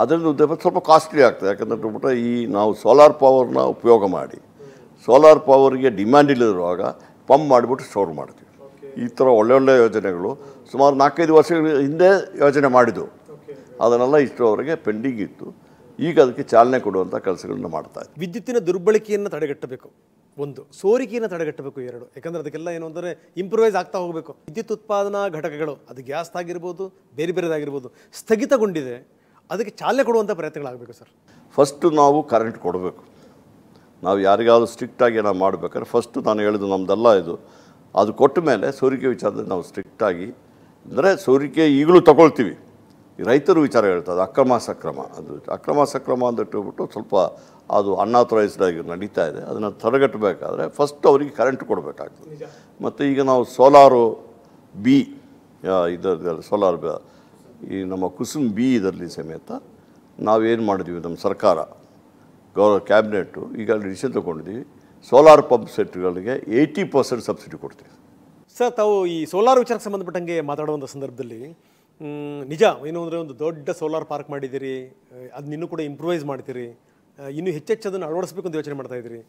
S2: ಅದರಿಂದ ಉದ್ಯಮ ಸ್ವಲ್ಪ ಕಾಸ್ಟ್ಲಿ ಆಗ್ತದೆ ಯಾಕಂದ್ರೆ ಈ ನಾವು ಸೋಲಾರ್ ಪವರ್ನ ಉಪಯೋಗ ಮಾಡಿ ಸೋಲಾರ್ ಪವರ್ಗೆ ಡಿಮ್ಯಾಂಡ್ ಇಲ್ಲದಿರುವಾಗ ಪಂಪ್ ಮಾಡಿಬಿಟ್ಟು ಸ್ಟೋರ್ ಮಾಡ್ತೀವಿ ಈ ಥರ ಒಳ್ಳೊಳ್ಳೆ ಯೋಜನೆಗಳು ಸುಮಾರು ನಾಲ್ಕೈದು ವರ್ಷಗಳ ಹಿಂದೆ ಯೋಜನೆ ಮಾಡಿದ್ದು ಅದನ್ನೆಲ್ಲ ಇಷ್ಟರವರೆಗೆ ಪೆಂಡಿಂಗ್ ಇತ್ತು ಈಗ ಅದಕ್ಕೆ ಚಾಲನೆ ಕೊಡುವಂಥ ಕೆಲಸಗಳನ್ನ ಮಾಡ್ತಾ ಇದೆ
S1: ವಿದ್ಯುತ್ತಿನ ದುರ್ಬಳಕೆಯನ್ನು ತಡೆಗಟ್ಟಬೇಕು ಒಂದು ಸೋರಿಕೆಯನ್ನು ತಡೆಗಟ್ಟಬೇಕು ಎರಡು ಯಾಕಂದರೆ ಅದಕ್ಕೆಲ್ಲ ಏನು ಅಂದರೆ ಇಂಪ್ರೂವೈಸ್ ಆಗ್ತಾ ಹೋಗಬೇಕು ವಿದ್ಯುತ್ ಉತ್ಪಾದನಾ ಘಟಕಗಳು ಅದು ಗ್ಯಾಸ್ ಆಗಿರ್ಬೋದು ಬೇರೆ ಬೇರೆದಾಗಿರ್ಬೋದು ಸ್ಥಗಿತಗೊಂಡಿದೆ ಅದಕ್ಕೆ ಚಾಲನೆ ಕೊಡುವಂಥ ಪ್ರಯತ್ನಗಳಾಗಬೇಕು ಸರ್
S2: ಫಸ್ಟು ನಾವು ಕರೆಂಟ್ ಕೊಡಬೇಕು ನಾವು ಯಾರಿಗಾದ್ರೂ ಸ್ಟ್ರಿಕ್ಟಾಗಿ ನಾವು ಮಾಡಬೇಕಾದ್ರೆ ಫಸ್ಟು ನಾನು ಹೇಳಿದ್ದು ನಮ್ಮದೆಲ್ಲ ಇದು ಅದು ಕೊಟ್ಟ ಮೇಲೆ ಸೋರಿಕೆ ವಿಚಾರದಲ್ಲಿ ನಾವು ಸ್ಟ್ರಿಕ್ಟಾಗಿ ಅಂದರೆ ಸೋರಿಕೆ ಈಗಲೂ ತಗೊಳ್ತೀವಿ ರೈತರು ವಿಚಾರ ಅದು ಅಕ್ರಮ ಸಕ್ರಮ ಅದು ಅಕ್ರಮ ಸಕ್ರಮ ಅಂದಿಟ್ಟುಬಿಟ್ಟು ಸ್ವಲ್ಪ ಅದು ಅನ್ಆಥರೈಸ್ಡ್ ಆಗಿ ನಡೀತಾ ಇದೆ ಅದನ್ನು ತಡೆಗಟ್ಟಬೇಕಾದ್ರೆ ಫಸ್ಟ್ ಅವರಿಗೆ ಕರೆಂಟ್ ಕೊಡಬೇಕಾಗ್ತದೆ ಮತ್ತು ಈಗ ನಾವು ಸೋಲಾರು ಬಿ ಇದರಲ್ಲಿ ಸೋಲಾರ್ ಈ ನಮ್ಮ ಕುಸುಮ್ ಬಿ ಇದರಲ್ಲಿ ಸಮೇತ ನಾವೇನು ಮಾಡಿದ್ವಿ ನಮ್ಮ ಸರ್ಕಾರ ಗೌರವ ಕ್ಯಾಬಿನೆಟ್ಟು ಈಗ ಡಿಸಿಷನ್ ತೊಗೊಂಡಿದ್ದೀವಿ ಸೋಲಾರ್ ಪಂಪ್ ಸೆಟ್ಗಳಿಗೆ ಏಯ್ಟಿ ಪರ್ಸೆಂಟ್ ಸಬ್ಸಿಡಿ ಕೊಡ್ತೀವಿ
S1: ಸರ್ ತಾವು ಈ ಸೋಲಾರ್ ವಿಚಾರಕ್ಕೆ ಸಂಬಂಧಪಟ್ಟಂಗೆ ಮಾತಾಡುವಂಥ ಸಂದರ್ಭದಲ್ಲಿ ನಿಜ ಏನು ಅಂದರೆ ಒಂದು ದೊಡ್ಡ ಸೋಲಾರ್ ಪಾರ್ಕ್ ಮಾಡಿದ್ದೀರಿ ಅದನ್ನ ಇನ್ನೂ ಕೂಡ ಇಂಪ್ರೂವೈಸ್ ಮಾಡ್ತೀರಿ ಇನ್ನೂ ಹೆಚ್ಚೆಚ್ಚು ಅದನ್ನು ಅಳವಡಿಸ್ಬೇಕು ಅಂತ ಯೋಚನೆ ಮಾಡ್ತಾ ಇದ್ದೀರಿ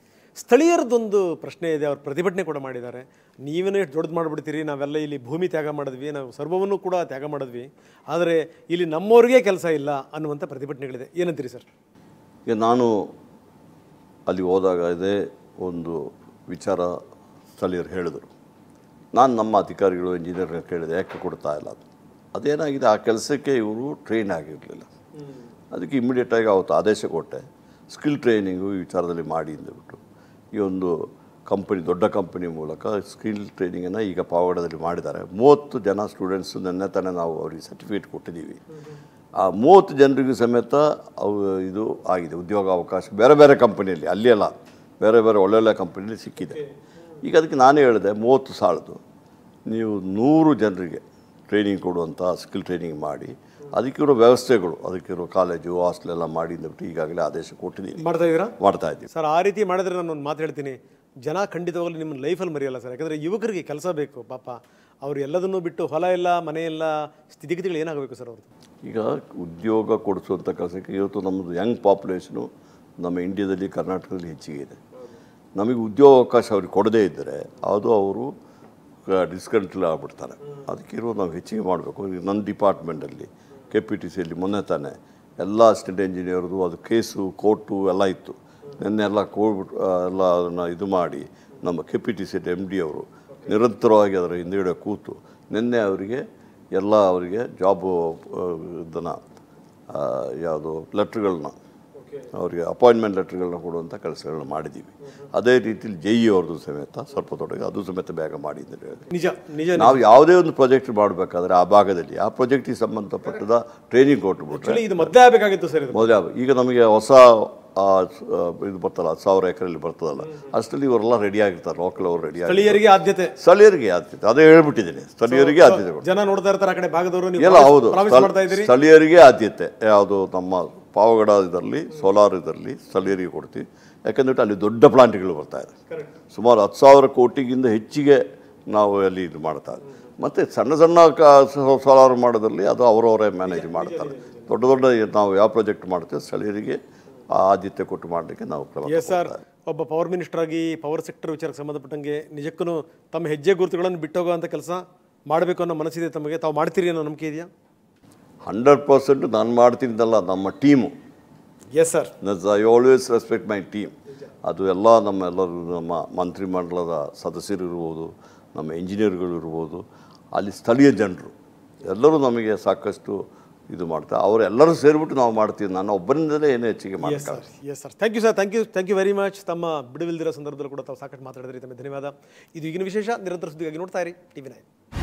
S1: ಸ್ಥಳೀಯರದೊಂದು ಪ್ರಶ್ನೆ ಇದೆ ಅವ್ರ ಪ್ರತಿಭಟನೆ ಕೂಡ ಮಾಡಿದ್ದಾರೆ ನೀವೇನೋ ಎಷ್ಟು ದೊಡ್ಡದು ಮಾಡಿಬಿಡ್ತೀರಿ ನಾವೆಲ್ಲ ಇಲ್ಲಿ ಭೂಮಿ ತ್ಯಾಗ ಮಾಡಿದ್ವಿ ನಾವು ಸರ್ವವನ್ನು ಕೂಡ ತ್ಯಾಗ ಮಾಡಿದ್ವಿ ಆದರೆ ಇಲ್ಲಿ ನಮ್ಮವ್ರಿಗೆ ಕೆಲಸ ಇಲ್ಲ ಅನ್ನುವಂಥ ಪ್ರತಿಭಟನೆಗಳಿದೆ ಏನಂತೀರಿ ಸರ್
S2: ಈಗ ನಾನು ಅಲ್ಲಿ ಹೋದಾಗ ಇದೆ ಒಂದು ವಿಚಾರ ಸ್ಥಳೀಯರು ಹೇಳಿದರು ನಾನು ನಮ್ಮ ಅಧಿಕಾರಿಗಳು ಇಂಜಿನಿಯರ್ಗಳು ಕೇಳಿದೆ ಯಾಕೆ ಕೊಡ್ತಾ ಇಲ್ಲ ಅದು ಅದೇನಾಗಿದೆ ಆ ಕೆಲಸಕ್ಕೆ ಇವರು ಟ್ರೈನ್ ಆಗಿರಲಿಲ್ಲ ಅದಕ್ಕೆ ಇಮ್ಮಿಡಿಯೇಟಾಗಿ ಅವತ್ತು ಆದೇಶ ಕೊಟ್ಟೆ ಸ್ಕಿಲ್ ಟ್ರೈನಿಂಗು ಈ ವಿಚಾರದಲ್ಲಿ ಮಾಡಿ ಅಂದ್ಬಿಟ್ಟು ಈ ಒಂದು ಕಂಪನಿ ದೊಡ್ಡ ಕಂಪನಿ ಮೂಲಕ ಸ್ಕಿಲ್ ಟ್ರೈನಿಂಗನ್ನು ಈಗ ಪಾವಗಡದಲ್ಲಿ ಮಾಡಿದ್ದಾರೆ ಮೂವತ್ತು ಜನ ಸ್ಟೂಡೆಂಟ್ಸು ನೆನ್ನೆ ತಾನೇ ನಾವು ಅವರಿಗೆ ಸರ್ಟಿಫಿಕೇಟ್ ಕೊಟ್ಟಿದ್ದೀವಿ ಆ ಮೂವತ್ತು ಜನರಿಗೂ ಸಮೇತ ಅವು ಇದು ಆಗಿದೆ ಉದ್ಯೋಗ ಅವಕಾಶ ಬೇರೆ ಬೇರೆ ಕಂಪನಿಯಲ್ಲಿ ಅಲ್ಲ ಬೇರೆ ಬೇರೆ ಒಳ್ಳೊಳ್ಳೆ ಕಂಪ್ನಿಲಿ ಸಿಕ್ಕಿದೆ ಈಗ ಅದಕ್ಕೆ ನಾನೇ ಹೇಳಿದೆ ಮೂವತ್ತು ಸಾಲದು ನೀವು ನೂರು ಜನರಿಗೆ ಟ್ರೈನಿಂಗ್ ಕೊಡುವಂಥ ಸ್ಕಿಲ್ ಟ್ರೈನಿಂಗ್ ಮಾಡಿ ಅದಕ್ಕಿರೋ ವ್ಯವಸ್ಥೆಗಳು ಅದಕ್ಕಿರೋ ಕಾಲೇಜು ಹಾಸ್ಟೆಲ್ ಎಲ್ಲ ಮಾಡಿ ಅಂದ್ಬಿಟ್ಟು ಈಗಾಗಲೇ ಆದೇಶ ಕೊಟ್ಟಿದ್ದೀನಿ ಮಾಡ್ತಾ ಇದ್ದೀರಾ ಮಾಡ್ತಾ ಇದ್ದೀವಿ
S1: ಸರ್ ಆ ರೀತಿ ಮಾಡಿದ್ರೆ ನಾನು ಒಂದು ಮಾತು ಹೇಳ್ತೀನಿ ಜನ ಖಂಡಿತವಾಗಲೂ ನಿಮ್ಮ ಲೈಫಲ್ಲಿ ಮರೆಯಲ್ಲ ಸರ್ ಯಾಕಂದರೆ ಯುವಕರಿಗೆ ಕೆಲಸ ಬೇಕು ಪಾಪ ಅವರು ಎಲ್ಲದನ್ನೂ ಬಿಟ್ಟು ಹೊಲ ಇಲ್ಲ ಮನೆ ಇಲ್ಲ ಸ್ಥಿತಿಗತಿಗಳು ಏನಾಗಬೇಕು ಸರ್ ಅವ್ರದ್ದು
S2: ಈಗ ಉದ್ಯೋಗ ಕೊಡಿಸುವಂಥ ಕೆಲಸಕ್ಕೆ ಇವತ್ತು ನಮ್ಮದು ಯಂಗ್ ಪಾಪ್ಯುಲೇಷನು ನಮ್ಮ ಇಂಡಿಯಾದಲ್ಲಿ ಕರ್ನಾಟಕದಲ್ಲಿ ಹೆಚ್ಚಿಗೆ ಇದೆ ನಮಗೆ ಉದ್ಯೋಗಾವಕಾಶ ಅವ್ರಿಗೆ ಕೊಡದೇ ಇದ್ದರೆ ಅದು ಅವರು ಡಿಸ್ಕಂಟಿನ್ಯೂ ಆಗಿಬಿಡ್ತಾರೆ ಇರೋ ನಾವು ಹೆಚ್ಚಿಗೆ ಮಾಡಬೇಕು ನನ್ನ ಡಿಪಾರ್ಟ್ಮೆಂಟಲ್ಲಿ ಕೆ ಪಿ ಟಿ ಸಿಯಲ್ಲಿ ಮೊನ್ನೆ ತಾನೆ ಎಲ್ಲ ಅಸಿಸ್ಟೆಂಟ್ ಇಂಜಿನಿಯರ್ದು ಅದು ಕೇಸು ಕೋರ್ಟು ಎಲ್ಲ ಇತ್ತು ನಿನ್ನೆ ಎಲ್ಲ ಬಿಟ್ಟು ಎಲ್ಲ ಅದನ್ನು ಇದು ಮಾಡಿ ನಮ್ಮ K P T C M D ಅವರು ನಿರಂತರವಾಗಿ ಅದರ ಹಿಂದುಗಡೆ ಕೂತು ನಿನ್ನೆ ಅವರಿಗೆ ಎಲ್ಲ ಅವರಿಗೆ ಜಾಬು ಇದನ್ನು ಯಾವುದು ಲೆಟ್ರ್ಗಳನ್ನ ಅವರಿಗೆ ಅಪಾಯಿಂಟ್ಮೆಂಟ್ ಲೆಟ್ರ್ಗಳನ್ನ ಕೊಡುವಂಥ ಕೆಲಸಗಳನ್ನ ಮಾಡಿದ್ದೀವಿ ಅದೇ ರೀತಿಲಿ ಜೈ e ಅವ್ರದ್ದು ಸಮೇತ ಸ್ವಲ್ಪ ತೊಡಗಿ ಅದು ಸಮೇತ ಬೇಗ ಮಾಡಿ ಅಂತ
S1: ನಿಜ ನಿಜ ನಾವು
S2: ಯಾವುದೇ ಒಂದು ಪ್ರಾಜೆಕ್ಟ್ ಮಾಡಬೇಕಾದ್ರೆ ಆ ಭಾಗದಲ್ಲಿ ಆ ಪ್ರಾಜೆಕ್ಟಿಗೆ ಸಂಬಂಧಪಟ್ಟದ ಟ್ರೈನಿಂಗ್ ಕೊಟ್ಟು ಇದು
S1: ಮೊದಲೇ ಆಗಬೇಕಾಗಿತ್ತು ಸರ್
S2: ಮೊದಲೇ ಈಗ ನಮಗೆ ಹೊಸ ಇದು ಬರ್ತಲ್ಲ ಸಾವಿರ ಎಕರೆಯಲ್ಲಿ ಬರ್ತದಲ್ಲ ಅಷ್ಟರಲ್ಲಿ ಇವರೆಲ್ಲ ರೆಡಿ ಆಗಿರ್ತಾರೆ ಲೋಕಲ್ ಅವರು ರೆಡಿ ಸ್ಥಳೀಯರಿಗೆ ಆದ್ಯತೆ ಸ್ಥಳೀಯರಿಗೆ ಆದ್ಯತೆ ಅದೇ ಹೇಳ್ಬಿಟ್ಟಿದ್ದೀನಿ ಸ್ಥಳೀಯರಿಗೆ ಆದ್ಯತೆ
S1: ಜನ ನೋಡ್ತಾ ಇರ್ತಾರೆ ಆ ಕಡೆ ಭಾಗದವರು ಎಲ್ಲ ಹೌದು
S2: ಸ್ಥಳೀಯರಿಗೆ ಆದ್ಯತೆ ಯಾವುದು ನಮ್ಮ ಪಾವಗಡ ಇದರಲ್ಲಿ ಸೋಲಾರ್ ಇದರಲ್ಲಿ ಸ್ಥಳೀಯರಿಗೆ ಕೊಡ್ತೀವಿ ಯಾಕೆಂದ್ರೆ ಅಲ್ಲಿ ದೊಡ್ಡ ಪ್ಲಾಂಟ್ಗಳು ಬರ್ತಾ ಇದೆ ಸುಮಾರು ಹತ್ತು ಸಾವಿರ ಕೋಟಿಗಿಂತ ಹೆಚ್ಚಿಗೆ ನಾವು ಅಲ್ಲಿ ಇದು ಮಾಡ್ತಾರೆ ಮತ್ತು ಸಣ್ಣ ಸಣ್ಣ ಸೋಲಾರ್ ಮಾಡೋದ್ರಲ್ಲಿ ಅದು ಅವರವರೇ ಮ್ಯಾನೇಜ್ ಮಾಡ್ತಾರೆ ದೊಡ್ಡ ದೊಡ್ಡ ನಾವು ಯಾವ ಪ್ರಾಜೆಕ್ಟ್ ಮಾಡ್ತೀವಿ ಸ್ಥಳೀಯರಿಗೆ ಆದ್ಯತೆ ಕೊಟ್ಟು ಮಾಡಲಿಕ್ಕೆ ನಾವು ಕ್ರಮ ಸರ್
S1: ಒಬ್ಬ ಪವರ್ ಮಿನಿಸ್ಟರ್ ಆಗಿ ಪವರ್ ಸೆಕ್ಟರ್ ವಿಚಾರಕ್ಕೆ ಸಂಬಂಧಪಟ್ಟಂಗೆ ನಿಜಕ್ಕೂ ತಮ್ಮ ಹೆಜ್ಜೆ ಗುರುತುಗಳನ್ನು ಬಿಟ್ಟೋಗುವಂಥ ಕೆಲಸ ಮಾಡಬೇಕು ಅನ್ನೋ ಮನಸ್ಸಿದೆ ತಮಗೆ ತಾವು ಮಾಡ್ತೀರಿ ಅನ್ನೋ ನಂಬಿಕೆ ಇದೆಯಾ
S2: ಹಂಡ್ರೆಡ್ ಪರ್ಸೆಂಟ್ ನಾನು ಮಾಡ್ತಿದ್ದಲ್ಲ ನಮ್ಮ team yes sir I always respect my team ಅದು ಎಲ್ಲ ನಮ್ಮ ಎಲ್ಲರೂ ನಮ್ಮ ಮಂತ್ರಿಮಂಡಲದ ಸದಸ್ಯರು ಇರ್ಬೋದು ನಮ್ಮ ಇಂಜಿನಿಯರ್ಗಳು ಇರ್ಬೋದು ಅಲ್ಲಿ ಸ್ಥಳೀಯ ಜನರು ಎಲ್ಲರೂ ನಮಗೆ ಸಾಕಷ್ಟು ಇದು ಮಾಡ್ತಾರೆ ಅವರೆಲ್ಲರೂ ಸೇರಿಬಿಟ್ಟು ನಾವು ಮಾಡ್ತೀವಿ ನಾನು ಒಬ್ಬರಿಂದಲೇ ಏನು ಹೆಚ್ಚಿಗೆ ಮಾಡ್ತಾರೆ
S1: yes sir thank you sir thank you thank you very much ತಮ್ಮ ಬಿಡುವಿಲ್ದಿರೋ ಸಂದರ್ಭದಲ್ಲೂ ಕೂಡ ತಾವು ಸಾಕಷ್ಟು ಮಾತಾಡಿದ್ರಿ ತಮ್ಮ ಧನ್ಯವಾದ ಇದು ಈಗಿನ ವಿಶೇಷ ನಿರಂತರ ಸುದ್ದಿಗಾಗಿ ನೋಡ್ತಾ ಇರಿ ಟಿ ವಿ ನೈನ್